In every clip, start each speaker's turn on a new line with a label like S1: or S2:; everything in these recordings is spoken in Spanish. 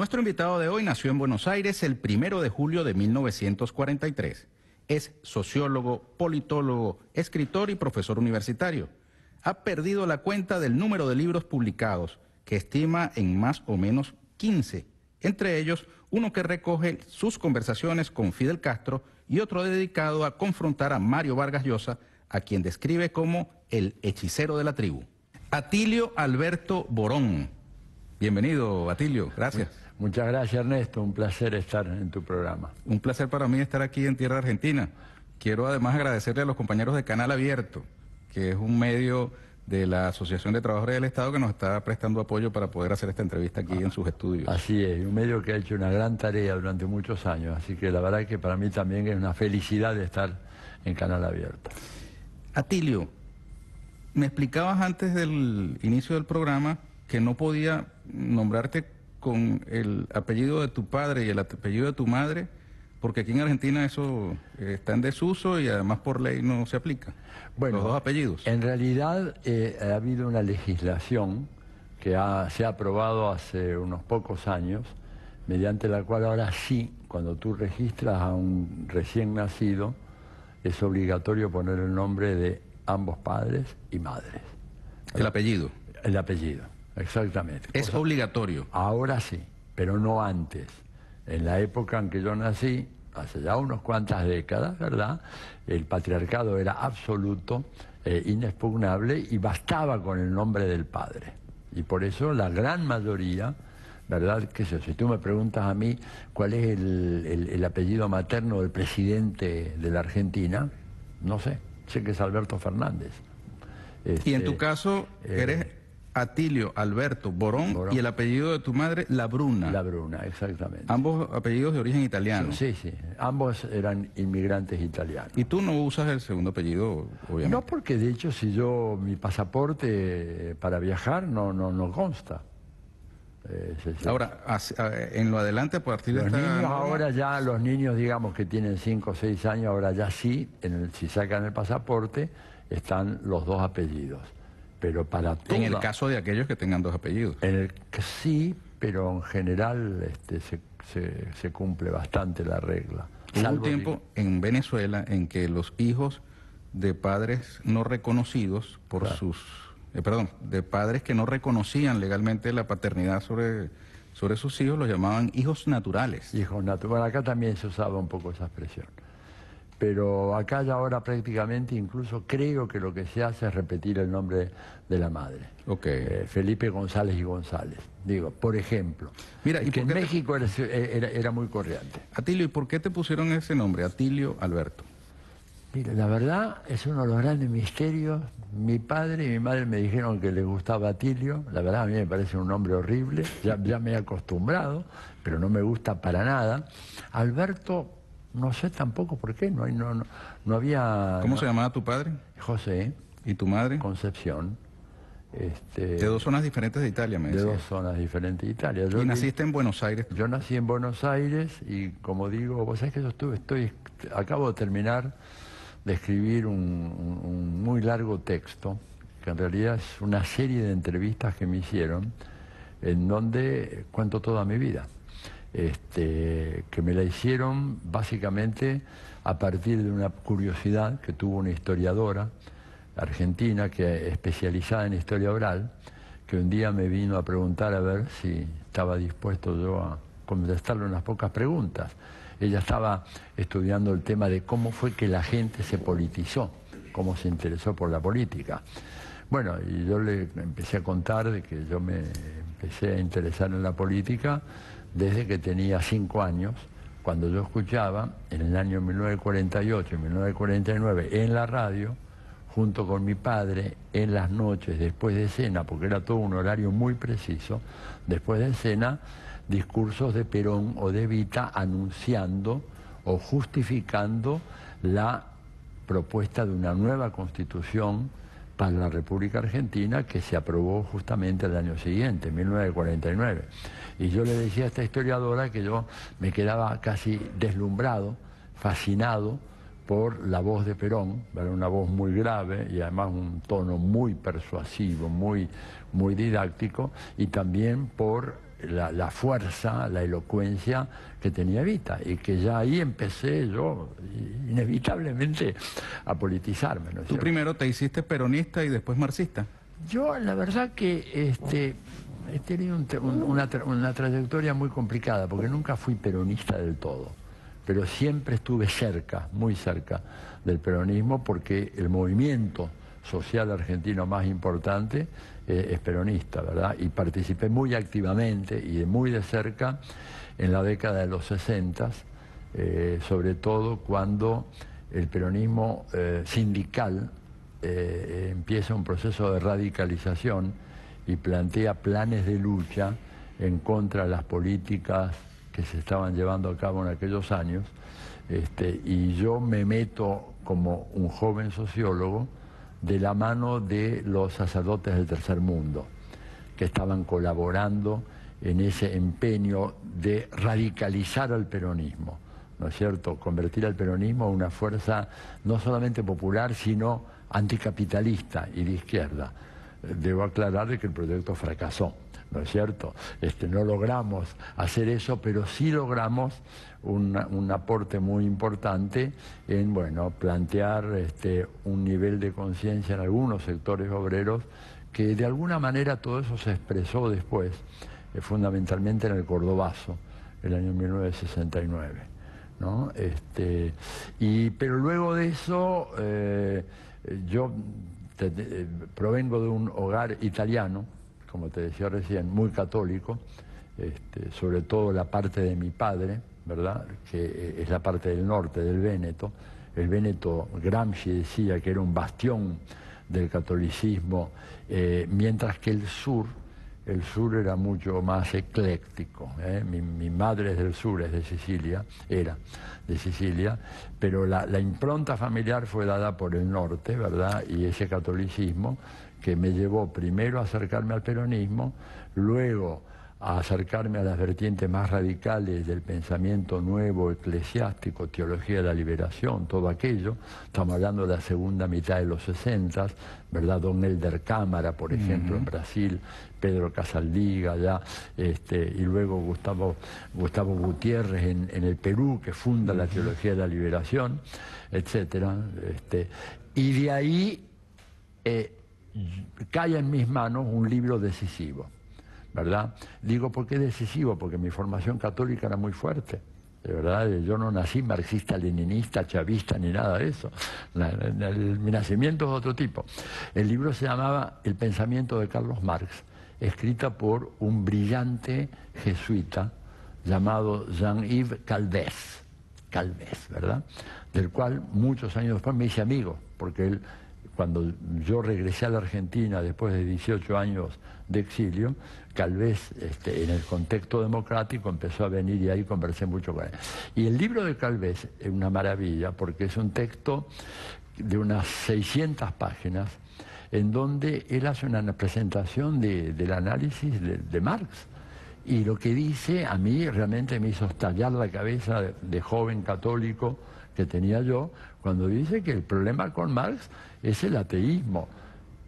S1: Nuestro invitado de hoy nació en Buenos Aires el primero de julio de 1943. Es sociólogo, politólogo, escritor y profesor universitario. Ha perdido la cuenta del número de libros publicados, que estima en más o menos 15, entre ellos uno que recoge sus conversaciones con Fidel Castro y otro dedicado a confrontar a Mario Vargas Llosa, a quien describe como el hechicero de la tribu. Atilio Alberto Borón. Bienvenido, Atilio. Gracias. Muchas gracias Ernesto, un placer estar en tu programa. Un placer para mí estar aquí en Tierra Argentina. Quiero además agradecerle a los compañeros de Canal Abierto, que es un medio de la Asociación de Trabajadores del Estado que nos está prestando apoyo para poder hacer esta entrevista aquí en sus estudios. Así es, un medio que ha hecho una
S2: gran tarea durante muchos años, así que la verdad que para mí también es una felicidad de estar en
S1: Canal Abierto. Atilio, me explicabas antes del inicio del programa que no podía nombrarte con el apellido de tu padre y el apellido de tu madre, porque aquí en Argentina eso eh, está en desuso y además por ley no se aplica. Bueno, los dos apellidos. En realidad eh, ha habido una
S2: legislación que se ha aprobado hace unos pocos años, mediante la cual ahora sí, cuando tú registras a un recién nacido, es obligatorio poner el nombre de ambos padres y madres. El apellido. El apellido. Exactamente. Es obligatorio. Ahora sí, pero no antes. En la época en que yo nací, hace ya unos cuantas décadas, ¿verdad? El patriarcado era absoluto, eh, inexpugnable y bastaba con el nombre del padre. Y por eso la gran mayoría, ¿verdad? Que si tú me preguntas a mí cuál es el, apellido materno del presidente de la Argentina, no sé, sé que es Alberto Fernández. y en tu este,
S1: caso, eh, eres Atilio Alberto Borón, y el apellido de tu madre, La Bruna. La
S2: Bruna, exactamente.
S1: Ambos apellidos de origen italiano. Sí, sí, ambos eran inmigrantes italianos. ¿Y tú no usas el segundo apellido, obviamente? No,
S2: porque de hecho, si yo, mi pasaporte eh, para viajar no, no, consta. Eh, ahora,
S1: en lo adelante, a partir de ahora
S2: ya, los niños, digamos, que tienen 5 o 6 años, ahora ya sí, en si sacan el pasaporte, están los dos apellidos pero para En el caso de aquellos que tengan dos apellidos. el, sí, pero en general este,
S1: se, cumple bastante la regla. Hubo un tiempo en Venezuela en que los hijos de padres no reconocidos por sus... Eh, perdón, de padres que no reconocían legalmente la paternidad sobre, sobre sus hijos, los llamaban hijos naturales. Hijos naturales. Bueno, acá también se usaba un poco esa expresión pero acá ya
S2: ahora prácticamente incluso creo que lo que se hace es repetir el nombre de la madre. Okay.
S1: Eh, Felipe González y González, digo, por ejemplo.
S2: Mira, y que en México era,
S1: muy corriente. Atilio, ¿y por qué te pusieron ese nombre, Atilio Alberto?
S2: Mira, la verdad es uno de los grandes misterios. Mi padre y mi madre me dijeron que les gustaba Atilio. La verdad a mí me parece un nombre horrible, ya me he acostumbrado, pero no me gusta para nada. Alberto no sé tampoco por qué, no, no, no, no había... ¿Cómo se llamaba tu padre? José. ¿Y tu madre? Concepción. Este, de dos zonas
S1: diferentes de Italia, me De dos
S2: zonas diferentes de Italia. ¿Y naciste
S1: en Buenos Aires? Yo nací en Buenos
S2: Aires y como digo, vos sabés que yo estuve, estoy, acabo de terminar de escribir un muy largo texto, que en realidad es una serie de entrevistas que me hicieron, en donde cuento toda mi vida. Este, que me la hicieron básicamente a partir de una curiosidad que tuvo una historiadora argentina que especializada en historia oral, que un día me vino a preguntar a ver si estaba dispuesto yo a contestarle unas pocas preguntas. Ella estaba estudiando el tema de cómo fue que la gente se politizó, cómo se interesó por la política. Bueno, y yo le empecé a contar de que yo me empecé a interesar en la política desde que tenía cinco años, cuando yo escuchaba en el año 1948 y 1949 en la radio, junto con mi padre, en las noches después de cena, porque era todo un horario muy preciso, después de cena, discursos de Perón o de Vita anunciando o justificando la propuesta de una nueva constitución para la República Argentina que se aprobó justamente el año siguiente, 1949. Y yo le decía a esta historiadora que yo me quedaba casi deslumbrado, fascinado por la voz de Perón, Era una voz muy grave y además un tono muy persuasivo, muy, muy didáctico, y también por la, fuerza, la elocuencia que tenía Vita... y que ya ahí empecé yo inevitablemente
S1: a politizarme. Tú primero te hiciste peronista y después marxista. Yo la verdad
S2: que este, he tenido una, una trayectoria muy complicada porque nunca fui peronista del todo pero siempre estuve cerca, muy cerca del peronismo, porque el movimiento social argentino más importante eh, es peronista, ¿verdad? Y participé muy activamente y de muy de cerca en la década de los 60, eh, sobre todo cuando el peronismo eh, sindical eh, empieza un proceso de radicalización y plantea planes de lucha en contra de las políticas que se estaban llevando a cabo en aquellos años. Este, y yo me meto como un joven sociólogo de la mano de los sacerdotes del tercer mundo, que estaban colaborando en ese empeño de radicalizar al peronismo, ¿no es cierto? Convertir al peronismo en una fuerza no solamente popular, sino anticapitalista y de izquierda. Debo aclarar que el proyecto fracasó. ¿no es cierto? no logramos hacer eso, pero sí logramos un aporte muy importante en, bueno, plantear este, un nivel de conciencia en algunos sectores obreros que de alguna manera todo eso se expresó después, eh, fundamentalmente en el Cordobazo, el año 1969. Este, y, pero luego de eso, eh, yo eh, provengo de un hogar italiano, como te decía recién, muy católico, este, sobre todo la parte de mi padre, ¿verdad? Que eh, es la parte del norte, del Véneto. El Véneto, Gramsci decía que era un bastión del catolicismo, eh, mientras que el sur, el sur era mucho más ecléctico. ¿eh? Mi, madre es del sur, es de Sicilia, era de Sicilia, pero la, la impronta familiar fue dada por el norte, ¿verdad? Y ese catolicismo que me llevó primero a acercarme al peronismo, luego a acercarme a las vertientes más radicales del pensamiento nuevo eclesiástico, teología de la liberación, todo aquello. Estamos hablando de la segunda mitad de los 60, ¿verdad? Don Elder Cámara, por ejemplo, en Brasil, Pedro Casaldiga, ya, este, y luego Gustavo, Gustavo Gutiérrez en, el Perú, que funda la teología de la liberación, etcétera. Este, y de ahí eh, cae en mis manos un libro decisivo, ¿verdad? Digo, ¿por qué decisivo? Porque mi formación católica era muy fuerte. De verdad, yo no nací marxista, leninista, chavista, ni nada de eso. mi nacimiento es otro tipo. El libro se llamaba El pensamiento de Carlos Marx, escrita por un brillante jesuita llamado Jean-Yves Calvez, Calvez, ¿verdad? Del cual muchos años después me hice amigo, porque él cuando yo regresé a la Argentina después de 18 años de exilio, ...Calvez este, en el contexto democrático empezó a venir y ahí conversé mucho con él. Y el libro de Calvez es una maravilla porque es un texto de unas 600 páginas en donde él hace una presentación del análisis de, Marx. Y lo que dice a mí realmente me hizo estallar la cabeza de joven católico que tenía yo cuando dice que el problema con Marx es el ateísmo,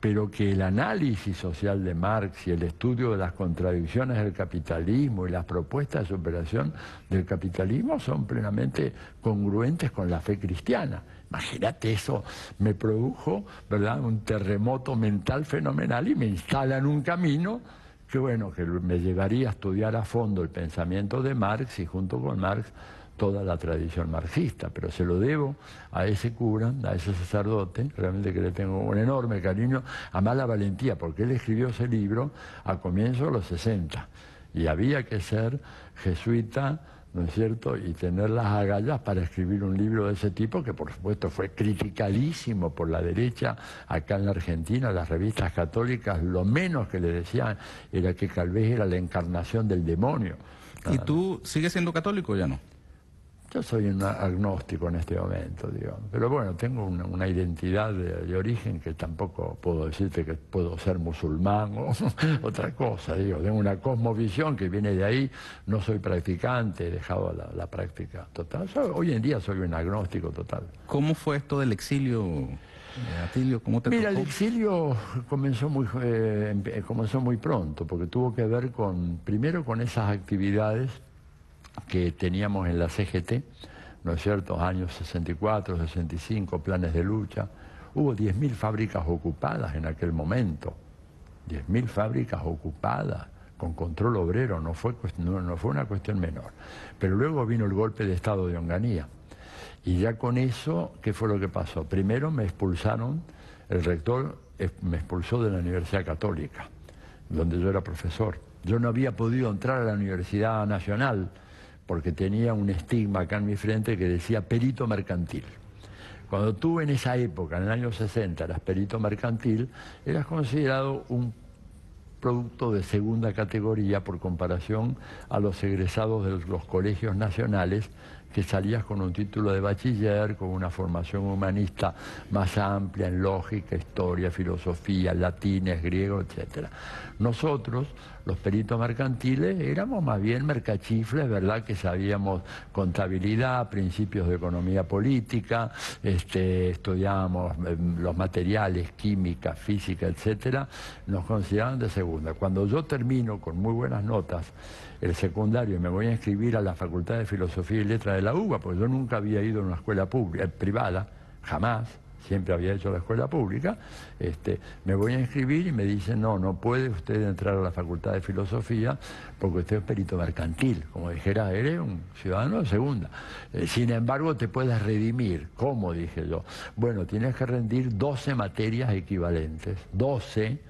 S2: pero que el análisis social de Marx y el estudio de las contradicciones del capitalismo y las propuestas de superación del capitalismo son plenamente congruentes con la fe cristiana. Imagínate eso, me produjo ¿verdad? un terremoto mental fenomenal y me instala en un camino que bueno, que me llevaría a estudiar a fondo el pensamiento de Marx y junto con Marx toda la tradición marxista, pero se lo debo a ese cura, a ese sacerdote, realmente que le tengo un enorme cariño, a mala valentía, porque él escribió ese libro a comienzos de los 60 y había que ser jesuita, ¿no es cierto?, y tener las agallas para escribir un libro de ese tipo, que por supuesto fue criticadísimo por la derecha acá en la Argentina, las revistas católicas, lo menos que le decían era que vez era la encarnación del demonio. ¿Y
S1: tú sigues siendo católico ya no?
S2: Yo soy un agnóstico en este momento, digo, Pero bueno, tengo una, identidad de, origen que tampoco puedo decirte que puedo ser musulmán o otra cosa, digo. Tengo una cosmovisión que viene de ahí. No soy practicante, he dejado la, práctica total. hoy en día soy un agnóstico total.
S1: ¿Cómo fue esto del exilio?
S2: Eh, Atilio, Mira, el exilio comenzó muy, eh, em, eh, comenzó muy pronto, porque tuvo que ver con, primero con esas actividades que teníamos en la CGT, ¿no es cierto? Años 64, 65, planes de lucha. Hubo 10.000 fábricas ocupadas en aquel momento, 10.000 fábricas ocupadas con control obrero, no fue, fue una cuestión menor. Pero luego vino el golpe de Estado de Onganía. Y ya con eso, ¿qué fue lo que pasó? Primero me expulsaron, el rector me expulsó de la Universidad Católica, donde yo era profesor. Yo no había podido entrar a la Universidad Nacional porque tenía un estigma acá en mi frente que decía perito mercantil. Cuando tú en esa época, en el año 60, eras perito mercantil, eras considerado un producto de segunda categoría por comparación a los egresados de los colegios nacionales que salías con un título de bachiller, con una formación humanista más amplia en lógica, historia, filosofía, latines, griego, etc. Nosotros, los peritos mercantiles, éramos más bien mercachifles, ¿verdad? Que sabíamos contabilidad, principios de economía política, este, estudiábamos em, los materiales, química, física, etc. Nos consideraban de segunda. Cuando yo termino con muy buenas notas, el secundario y me voy a inscribir a la Facultad de Filosofía y Letras de la UBA, porque yo nunca había ido a una escuela pública, eh, privada, jamás, siempre había hecho la escuela pública, este, me voy a inscribir y me dicen, no, no puede usted entrar a la Facultad de Filosofía porque usted es perito mercantil, como dijera, eres un ciudadano de segunda. Eh, sin embargo, te puedes redimir. ¿Cómo? Dije yo. Bueno, tienes que rendir 12 materias equivalentes, 12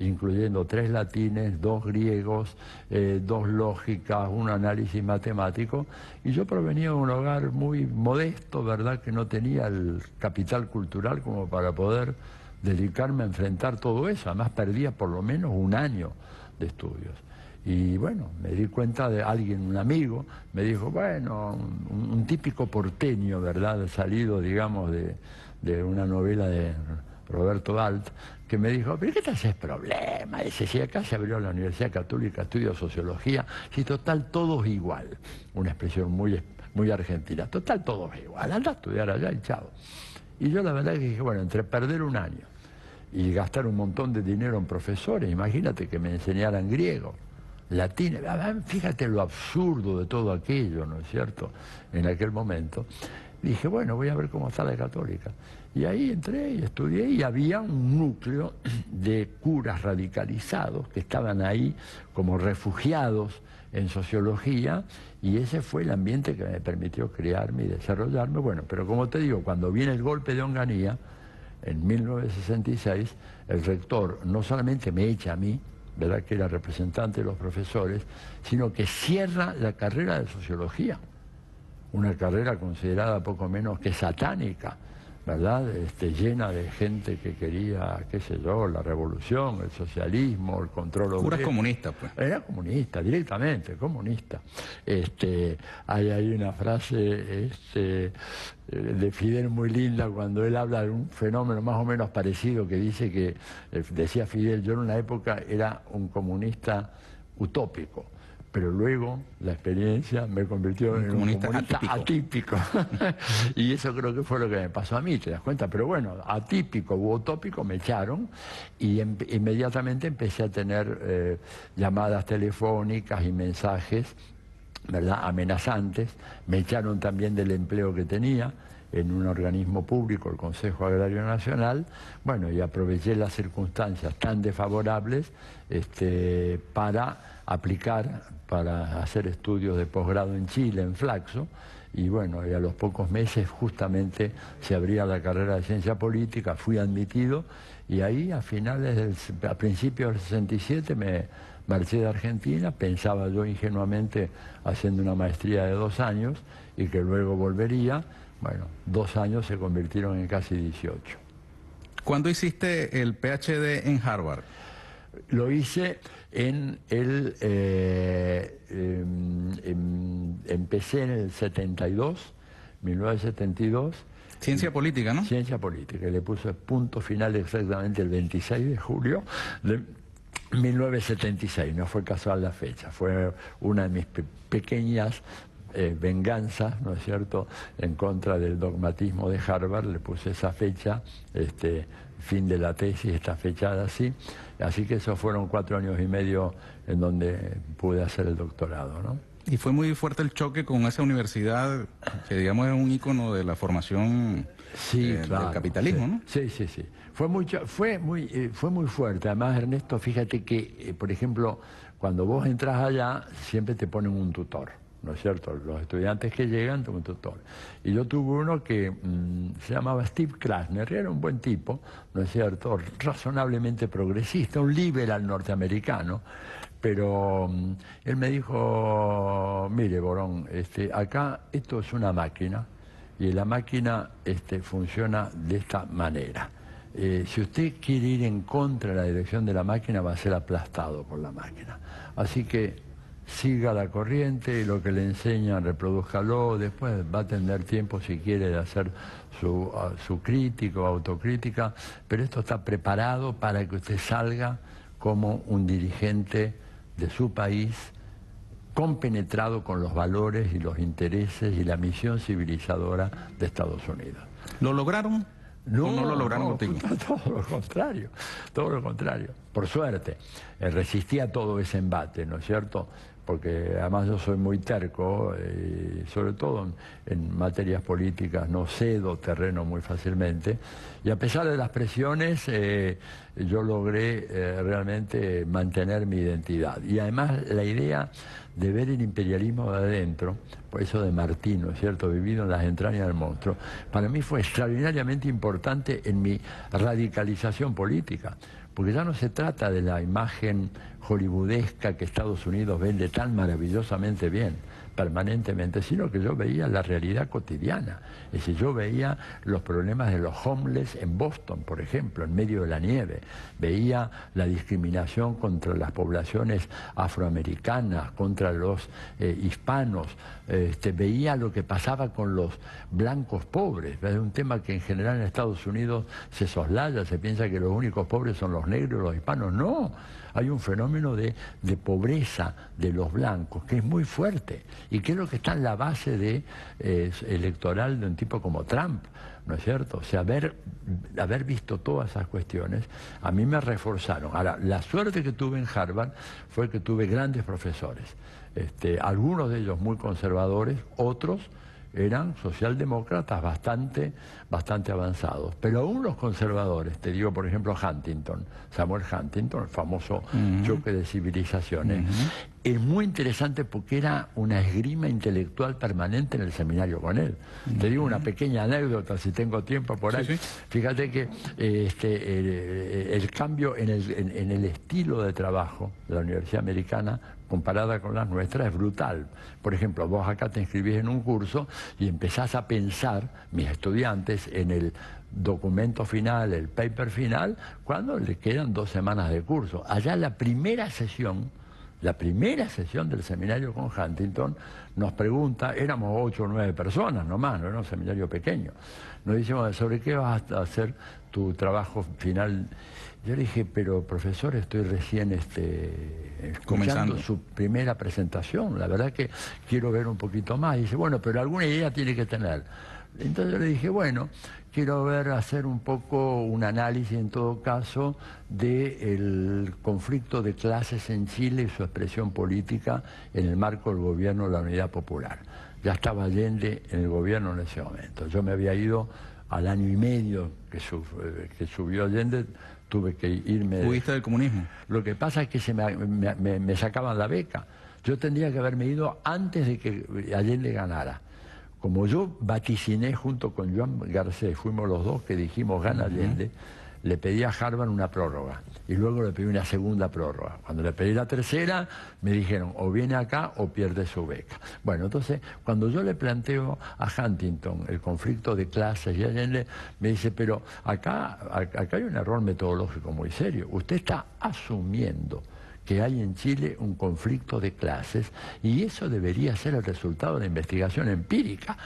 S2: incluyendo tres latines, dos griegos, eh, dos lógicas, un análisis matemático. Y yo provenía de un hogar muy modesto, ¿verdad?, que no tenía el capital cultural como para poder dedicarme a enfrentar todo eso. Además, perdía por lo menos un año de estudios. Y bueno, me di cuenta de alguien, un amigo, me dijo, bueno, un, típico porteño, ¿verdad?, salido, digamos, de una novela de Roberto Dalt, que me dijo, pero ¿qué te haces problema? Dice, si acá se abrió la Universidad Católica, estudio sociología, si total todo es igual. Una expresión muy, muy argentina, total todo igual, anda a estudiar allá y Y yo la verdad que dije, bueno, entre perder un año y gastar un montón de dinero en profesores, imagínate que me enseñaran griego, latín, fíjate lo absurdo de todo aquello, ¿no es cierto?, en aquel momento. Dije, bueno, voy a ver cómo está la católica. Y ahí entré y estudié y había un núcleo de curas radicalizados que estaban ahí como refugiados en sociología y ese fue el ambiente que me permitió crearme y desarrollarme. Bueno, pero como te digo, cuando viene el golpe de Onganía, en 1966, el rector no solamente me echa a mí, ¿verdad? que era representante de los profesores, sino que cierra la carrera de sociología, una carrera considerada poco menos que satánica ¿verdad? Este, llena de gente que quería, qué sé yo, la revolución, el socialismo, el control comunista, pues. Era comunista, directamente, comunista. Este, hay ahí una frase este, de Fidel muy linda cuando él habla de un fenómeno más o menos parecido que dice que, eh, decía Fidel, yo en una época era un comunista utópico pero luego la experiencia me convirtió en un comunista atípico. y eso creo que fue lo que me pasó a mí, te das cuenta. Pero bueno, atípico u utópico me echaron y em, inmediatamente empecé a tener eh, llamadas telefónicas y mensajes, ¿verdad?, amenazantes. Me echaron también del empleo que tenía en un organismo público, el Consejo Agrario Nacional, bueno, y aproveché las circunstancias tan desfavorables este, para aplicar, para hacer estudios de posgrado en Chile, en Flaxo, y bueno, y a los pocos meses justamente se abría la carrera de ciencia política, fui admitido, y ahí a finales, del, a principios del 67 me marché de Argentina, pensaba yo ingenuamente haciendo una maestría de dos años y que luego volvería, bueno, dos años se convirtieron en casi 18.
S1: ¿Cuándo hiciste el PhD en Harvard? Lo hice en el... Eh, em, em, empecé en
S2: el 72, 1972. Ciencia política, ¿no? Ciencia política. Le puse punto final exactamente el 26 de julio de 1976. No fue casual la fecha, fue una de mis pequeñas eh, venganza, ¿no es cierto?, en contra del dogmatismo de Harvard, le puse esa fecha, este, fin de la tesis, esta fechada así, así que esos fueron cuatro años y medio en donde pude hacer el doctorado, ¿no?
S1: Y fue muy fuerte el choque con esa universidad, que digamos es un ícono de la formación eh, del capitalismo, ¿no? Sí, sí, sí. Fue, fue, muy, eh, fue muy fuerte. Además, Ernesto, fíjate que, por
S2: ejemplo, cuando vos entras allá, siempre te ponen un tutor. ¿no es cierto? Los estudiantes que llegan un tutor. Y yo tuve uno que mm, se llamaba Steve Krasner, era un buen tipo, ¿no es cierto? Razonablemente progresista, un liberal norteamericano, pero mm, él me dijo, mire, Borón, este, acá esto es una máquina y la máquina este, funciona de esta manera. Eh, si usted quiere ir en contra de la dirección de la máquina, va a ser aplastado por la máquina. Así que siga la corriente y lo que le enseñan, reproduzcalo, después va a tener tiempo si quiere de hacer su, crítica crítico, autocrítica, pero esto está preparado para que usted salga como un dirigente de su país compenetrado con los valores y los intereses y la misión civilizadora de Estados Unidos.
S1: ¿Lo lograron? No, no lo lograron
S2: Todo lo contrario, todo lo contrario. Por suerte, eh, resistía todo ese embate, ¿no es cierto? porque además yo soy muy terco, eh, y sobre todo en, materias políticas no cedo terreno muy fácilmente, y a pesar de las presiones eh, yo logré eh, realmente mantener mi identidad. Y además la idea de ver el imperialismo de adentro, por pues eso de Martino, ¿cierto? Vivido en las entrañas del monstruo, para mí fue extraordinariamente importante en mi radicalización política porque ya no se trata de la imagen hollywoodesca que Estados Unidos vende tan maravillosamente bien permanentemente, sino que yo veía la realidad cotidiana. Es decir, yo veía los problemas de los homeless en Boston, por ejemplo, en medio de la nieve. Veía la discriminación contra las poblaciones afroamericanas, contra los eh, hispanos. Este, veía lo que pasaba con los blancos pobres. Es un tema que en general en Estados Unidos se soslaya, se piensa que los únicos pobres son los negros los hispanos. No hay un fenómeno de, pobreza de los blancos que es muy fuerte y que es lo que está en la base de, eh, electoral de un tipo como Trump. ¿no es cierto? O sea, haber, haber visto todas esas cuestiones a mí me reforzaron. Ahora, la suerte que tuve en Harvard fue que tuve grandes profesores, este, algunos de ellos muy conservadores, otros eran socialdemócratas bastante, bastante avanzados. Pero aún los conservadores, te digo por ejemplo Huntington, Samuel Huntington, el famoso choque de civilizaciones, es muy interesante porque era una esgrima intelectual permanente en el seminario con él. Te digo una pequeña anécdota, si tengo tiempo por ahí. Fíjate que este, el, cambio en el, en el estilo de trabajo de la Universidad Americana comparada con las nuestras, es brutal. Por ejemplo, vos acá te inscribís en un curso y empezás a pensar, mis estudiantes, en el documento final, el paper final, cuando le quedan dos semanas de curso. Allá la primera sesión, la primera sesión del seminario con Huntington, nos pregunta, éramos ocho o nueve personas nomás, no era un seminario pequeño, nos dice, ¿sobre qué vas a hacer tu trabajo final? Yo le dije, pero profesor, estoy recién este, Comenzando. su primera presentación, la verdad que quiero ver un poquito más. dice, bueno, pero alguna idea tiene que tener. Entonces yo le dije, bueno, quiero ver, hacer un poco un análisis en todo caso del conflicto de clases en Chile y su expresión política en el marco del gobierno de la Unidad Popular. Ya estaba Allende en el gobierno en ese momento. Yo me había ido al año y medio que, eh, que subió Allende, tuve que irme. ¿Fuiste del comunismo? Lo que pasa es que se me, sacaban la beca. Yo tendría que haberme ido antes de que Allende ganara. Como yo vaticiné junto con Joan Garcés, fuimos los dos que dijimos gana Allende le pedí a Harvard una prórroga y luego le pedí una segunda prórroga. Cuando le pedí la tercera, me dijeron o viene acá o pierde su beca. Bueno, entonces, cuando yo le planteo a Huntington el conflicto de clases y Allende, me dice, pero acá, acá hay un error metodológico muy serio. Usted está asumiendo que hay en Chile un conflicto de clases y eso debería ser el resultado de investigación empírica.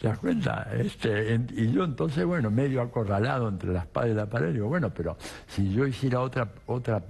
S2: ¿Te das cuenta? Este, y yo entonces, bueno, medio acorralado entre las paredes de la pared, digo, bueno, pero si yo hiciera otra, otra,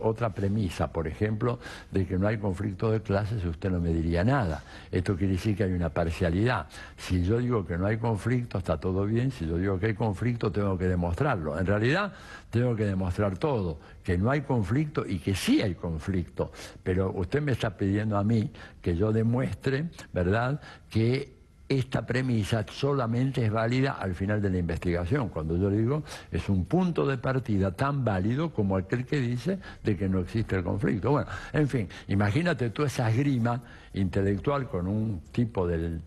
S2: otra premisa, por ejemplo, de que no hay conflicto de clases, usted no me diría nada. Esto quiere decir que hay una parcialidad. Si yo digo que no hay conflicto, está todo bien. Si yo digo que hay conflicto, tengo que demostrarlo. En realidad, tengo que demostrar todo que no hay conflicto y que sí hay conflicto. Pero usted me está pidiendo a mí que yo demuestre, ¿verdad?, que esta premisa solamente es válida al final de la investigación, cuando yo digo es un punto de partida tan válido como aquel que dice de que no existe el conflicto. Bueno, en fin, imagínate tú esa esgrima intelectual con un tipo de,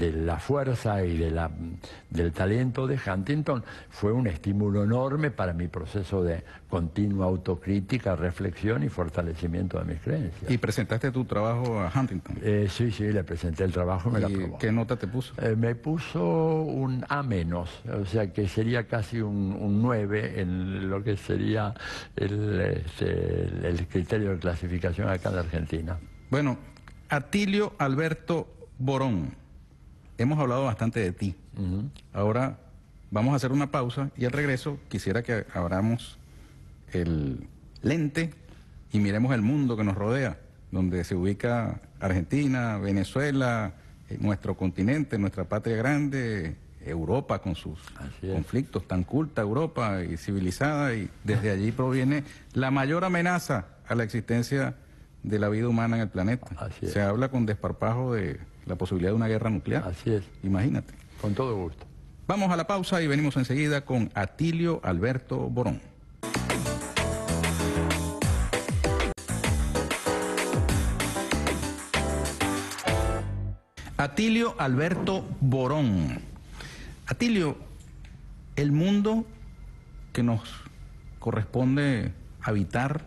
S2: la fuerza y de la, del talento de Huntington fue un estímulo enorme para mi proceso de continua autocrítica, reflexión y fortalecimiento de mis creencias.
S1: ¿Y presentaste tu trabajo a Huntington? Eh, sí, sí, le
S2: presenté el trabajo, y me aprobó. ¿Qué nota te puso? Eh, me puso un A menos, o sea que sería casi un, un 9 en lo que sería este, el, el criterio de clasificación acá en Argentina.
S1: Bueno, Atilio Alberto Borón, hemos hablado bastante de ti. Ahora vamos a hacer una pausa y al regreso quisiera que abramos el lente y miremos el mundo que nos rodea, donde se ubica Argentina, Venezuela, eh, nuestro continente, nuestra patria grande, Europa con sus conflictos, tan culta Europa y civilizada, y desde allí proviene la mayor amenaza a la existencia de la vida humana en el planeta. Así Se habla con desparpajo de la posibilidad de una guerra nuclear. Así es. Imagínate. Con todo gusto. Vamos a la pausa y venimos enseguida con Atilio Alberto Borón. Atilio Alberto Borón. Atilio, el mundo que nos corresponde habitar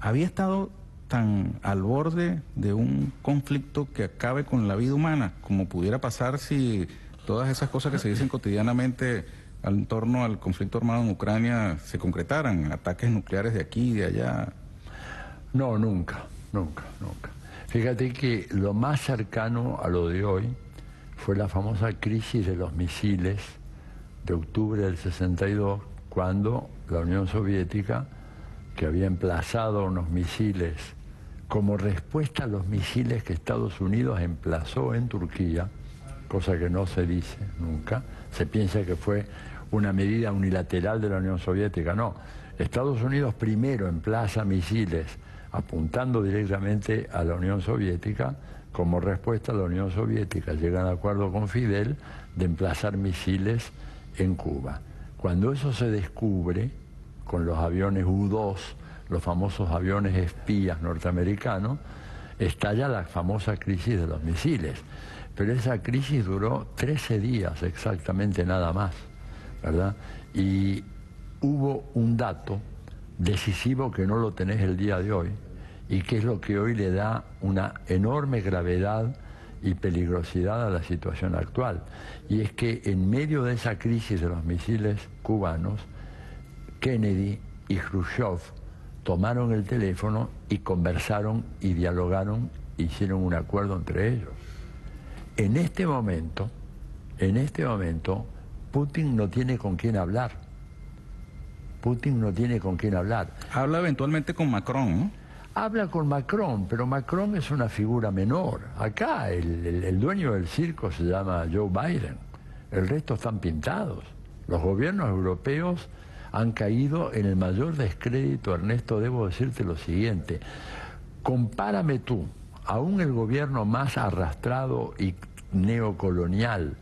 S1: había estado al borde de un conflicto que acabe con la vida humana, como pudiera pasar si todas esas cosas que se dicen cotidianamente en torno al conflicto armado en Ucrania se concretaran, ataques nucleares de aquí y de allá. No, nunca, nunca, nunca. Fíjate que lo más
S2: cercano a lo de hoy fue la famosa crisis de los misiles de octubre del 62, cuando la Unión Soviética, que había emplazado unos misiles como respuesta a los misiles que Estados Unidos emplazó en Turquía, cosa que no se dice nunca, se piensa que fue una medida unilateral de la Unión Soviética, no. Estados Unidos primero emplaza misiles apuntando directamente a la Unión Soviética, como respuesta a la Unión Soviética llega de acuerdo con Fidel de emplazar misiles en Cuba. Cuando eso se descubre, con los aviones U-2 los famosos aviones espías norteamericanos, estalla la famosa crisis de los misiles. Pero esa crisis duró 13 días exactamente nada más, ¿verdad? Y hubo un dato decisivo que no lo tenés el día de hoy y que es lo que hoy le da una enorme gravedad y peligrosidad a la situación actual. Y es que en medio de esa crisis de los misiles cubanos, Kennedy y Khrushchev tomaron el teléfono y conversaron y dialogaron, hicieron un acuerdo entre ellos. En este momento, en este momento, Putin no tiene con quién hablar. Putin no tiene con quién hablar. Habla eventualmente con Macron, ¿no? ¿eh? Habla con Macron, pero Macron es una figura menor. Acá el, el dueño del circo se llama Joe Biden. El resto están pintados. Los gobiernos europeos han caído en el mayor descrédito, Ernesto, debo decirte lo siguiente. Compárame tú, aún el gobierno más arrastrado y neocolonial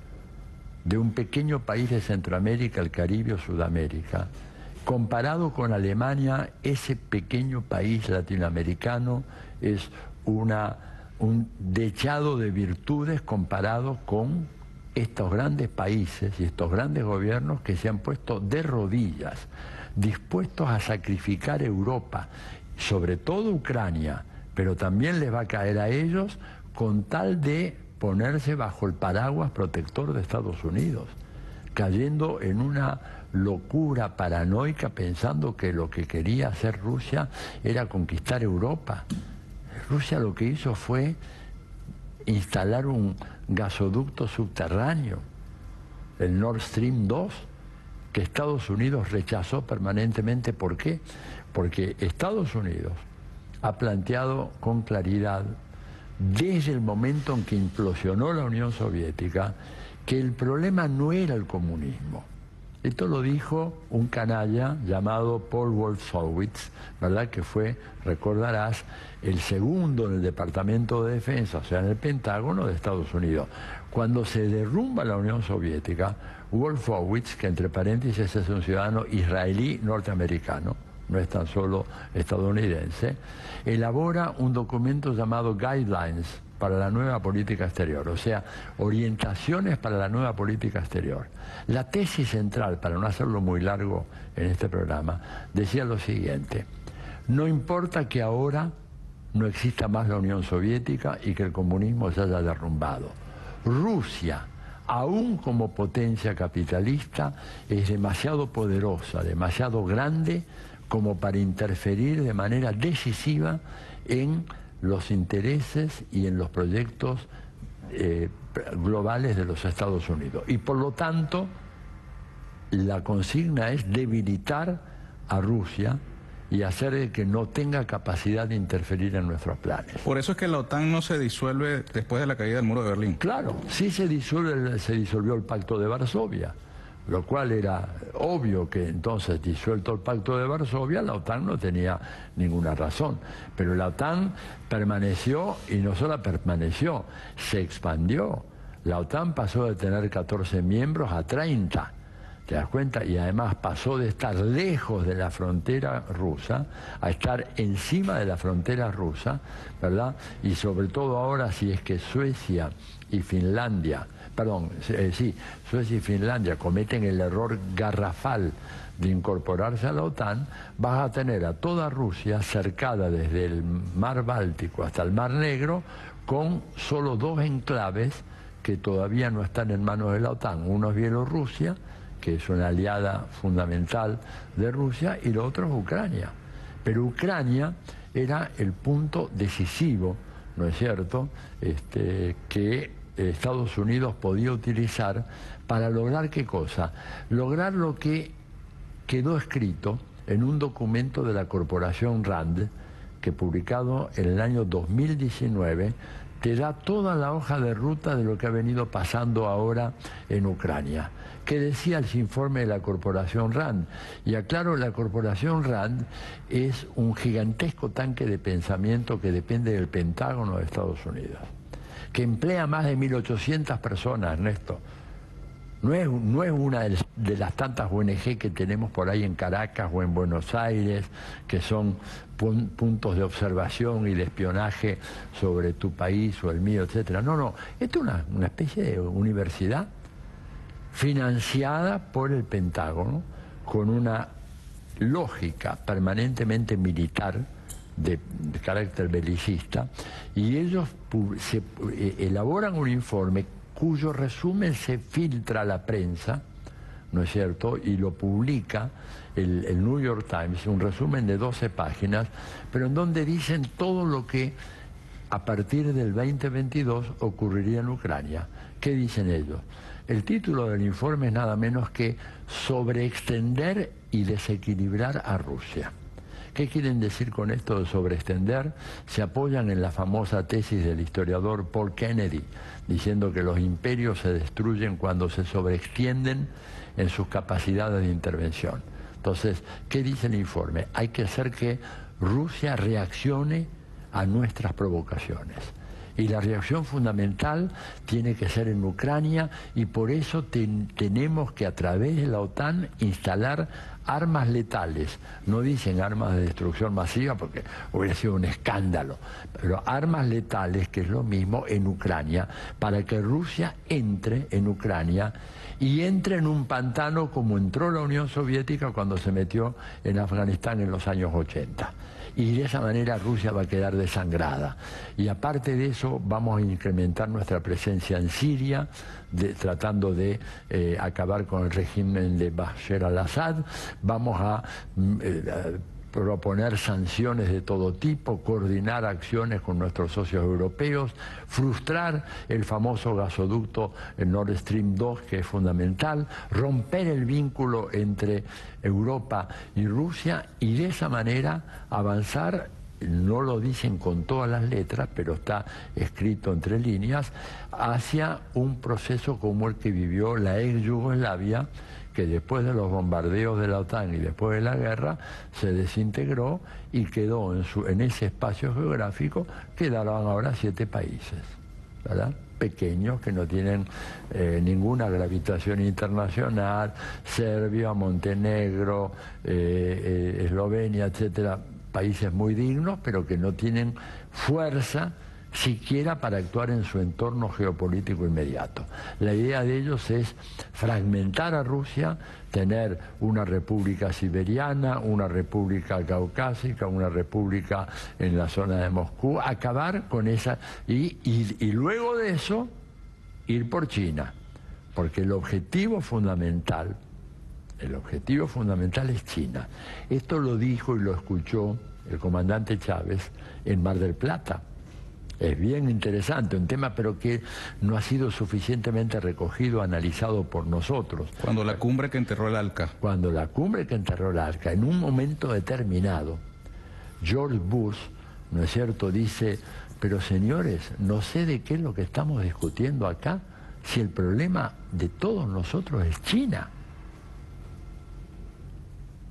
S2: de un pequeño país de Centroamérica, el Caribe o Sudamérica, comparado con Alemania, ese pequeño país latinoamericano es una, un dechado de virtudes comparado con estos grandes países y estos grandes gobiernos que se han puesto de rodillas, dispuestos a sacrificar Europa, sobre todo Ucrania, pero también les va a caer a ellos con tal de ponerse bajo el paraguas protector de Estados Unidos, cayendo en una locura paranoica pensando que lo que quería hacer Rusia era conquistar Europa. Rusia lo que hizo fue instalar un gasoducto subterráneo, el Nord Stream 2, que Estados Unidos rechazó permanentemente. ¿Por qué? Porque Estados Unidos ha planteado con claridad, desde el momento en que implosionó la Unión Soviética, que el problema no era el comunismo. Esto lo dijo un canalla llamado Paul Wolfowitz, ¿verdad? Que fue, recordarás, el segundo en el Departamento de Defensa, o sea, en el Pentágono de Estados Unidos. Cuando se derrumba la Unión Soviética, Wolfowitz, que entre paréntesis es un ciudadano israelí norteamericano, no es tan solo estadounidense, elabora un documento llamado Guidelines para la nueva política exterior, o sea, orientaciones para la nueva política exterior. La tesis central, para no hacerlo muy largo en este programa, decía lo siguiente, no importa que ahora no exista más la Unión Soviética y que el comunismo se haya derrumbado. Rusia, aún como potencia capitalista, es demasiado poderosa, demasiado grande como para interferir de manera decisiva en los intereses y en los proyectos eh, globales de los Estados Unidos. Y por lo tanto, la consigna es debilitar a Rusia y hacer que no tenga capacidad de interferir en nuestros planes.
S1: Por eso es que la OTAN no se disuelve después de la caída del muro de Berlín. Claro, sí se, disuelve, se disolvió el pacto de Varsovia, lo
S2: cual era obvio que entonces disuelto el pacto de Varsovia, la OTAN no tenía ninguna razón. Pero la OTAN permaneció y no solo permaneció, se expandió. La OTAN pasó de tener 14 miembros a 30 ¿Te das cuenta? Y además pasó de estar lejos de la frontera rusa a estar encima de la frontera rusa, ¿verdad? Y sobre todo ahora si es que Suecia y Finlandia, perdón, eh, sí, Suecia y Finlandia cometen el error garrafal de incorporarse a la OTAN, vas a tener a toda Rusia cercada desde el mar Báltico hasta el mar Negro con solo dos enclaves que todavía no están en manos de la OTAN. Uno es Bielorrusia, que es una aliada fundamental de Rusia, y lo otro es Ucrania. Pero Ucrania era el punto decisivo, ¿no es cierto?, este, que Estados Unidos podía utilizar para lograr qué cosa? Lograr lo que quedó escrito en un documento de la corporación RAND, que publicado en el año 2019 te da toda la hoja de ruta de lo que ha venido pasando ahora en Ucrania. Que decía el informe de la Corporación RAND? Y aclaro, la Corporación RAND es un gigantesco tanque de pensamiento que depende del Pentágono de Estados Unidos, que emplea más de 1.800 personas, Ernesto. No es, no es, una de las tantas ONG que tenemos por ahí en Caracas o en Buenos Aires, que son puntos de observación y de espionaje sobre tu país o el mío, etcétera. No, no, esto es una, una especie de universidad financiada por el Pentágono con una lógica permanentemente militar de, carácter belicista y ellos se, eh, elaboran un informe cuyo resumen se filtra a la prensa, ¿no es cierto? Y lo publica el, el New York Times, un resumen de 12 páginas, pero en donde dicen todo lo que a partir del 2022 ocurriría en Ucrania. ¿Qué dicen ellos? El título del informe es nada menos que sobreextender y desequilibrar a Rusia. ¿Qué quieren decir con esto de sobreextender? Se apoyan en la famosa tesis del historiador Paul Kennedy, diciendo que los imperios se destruyen cuando se sobreextienden en sus capacidades de intervención. Entonces, ¿qué dice el informe? Hay que hacer que Rusia reaccione a nuestras provocaciones. Y la reacción fundamental tiene que ser en Ucrania y por eso tenemos que a través de la OTAN instalar armas letales. No dicen armas de destrucción masiva porque hubiera sido un escándalo, pero armas letales, que es lo mismo en Ucrania, para que Rusia entre en Ucrania y entre en un pantano como entró la Unión Soviética cuando se metió en Afganistán en los años 80 y de esa manera Rusia va a quedar desangrada. Y aparte de eso, vamos a incrementar nuestra presencia en Siria, tratando de eh, acabar con el régimen de Bashar al-Assad, vamos a... Mm, eh, proponer sanciones de todo tipo, coordinar acciones con nuestros socios europeos, frustrar el famoso gasoducto Nord Stream 2, que es fundamental, romper el vínculo entre Europa y Rusia y de esa manera avanzar no lo dicen con todas las letras, pero está escrito entre líneas, hacia un proceso como el que vivió la ex Yugoslavia que después de los bombardeos de la OTAN y después de la guerra se desintegró y quedó en, su, en ese espacio geográfico, quedaron ahora siete países, ¿verdad? pequeños que no tienen eh, ninguna gravitación internacional, Serbia, Montenegro, eh, eh, Eslovenia, etcétera, países muy dignos, pero que no tienen fuerza siquiera para actuar en su entorno geopolítico inmediato. La idea de ellos es fragmentar a Rusia, tener una república siberiana, una república caucásica, una república en la zona de Moscú, acabar con esa y, y luego de eso ir por China, porque el objetivo fundamental, el objetivo fundamental es China. Esto lo dijo y lo escuchó el comandante Chávez en Mar del Plata es bien interesante, un tema pero que no ha sido suficientemente recogido, analizado por nosotros.
S1: Cuando la cumbre que enterró
S2: el Alca. Cuando la cumbre que enterró el arca, en un momento determinado, George Bush, ¿no es cierto?, dice, pero señores, no sé de qué es lo que estamos discutiendo acá, si el problema de todos nosotros es China.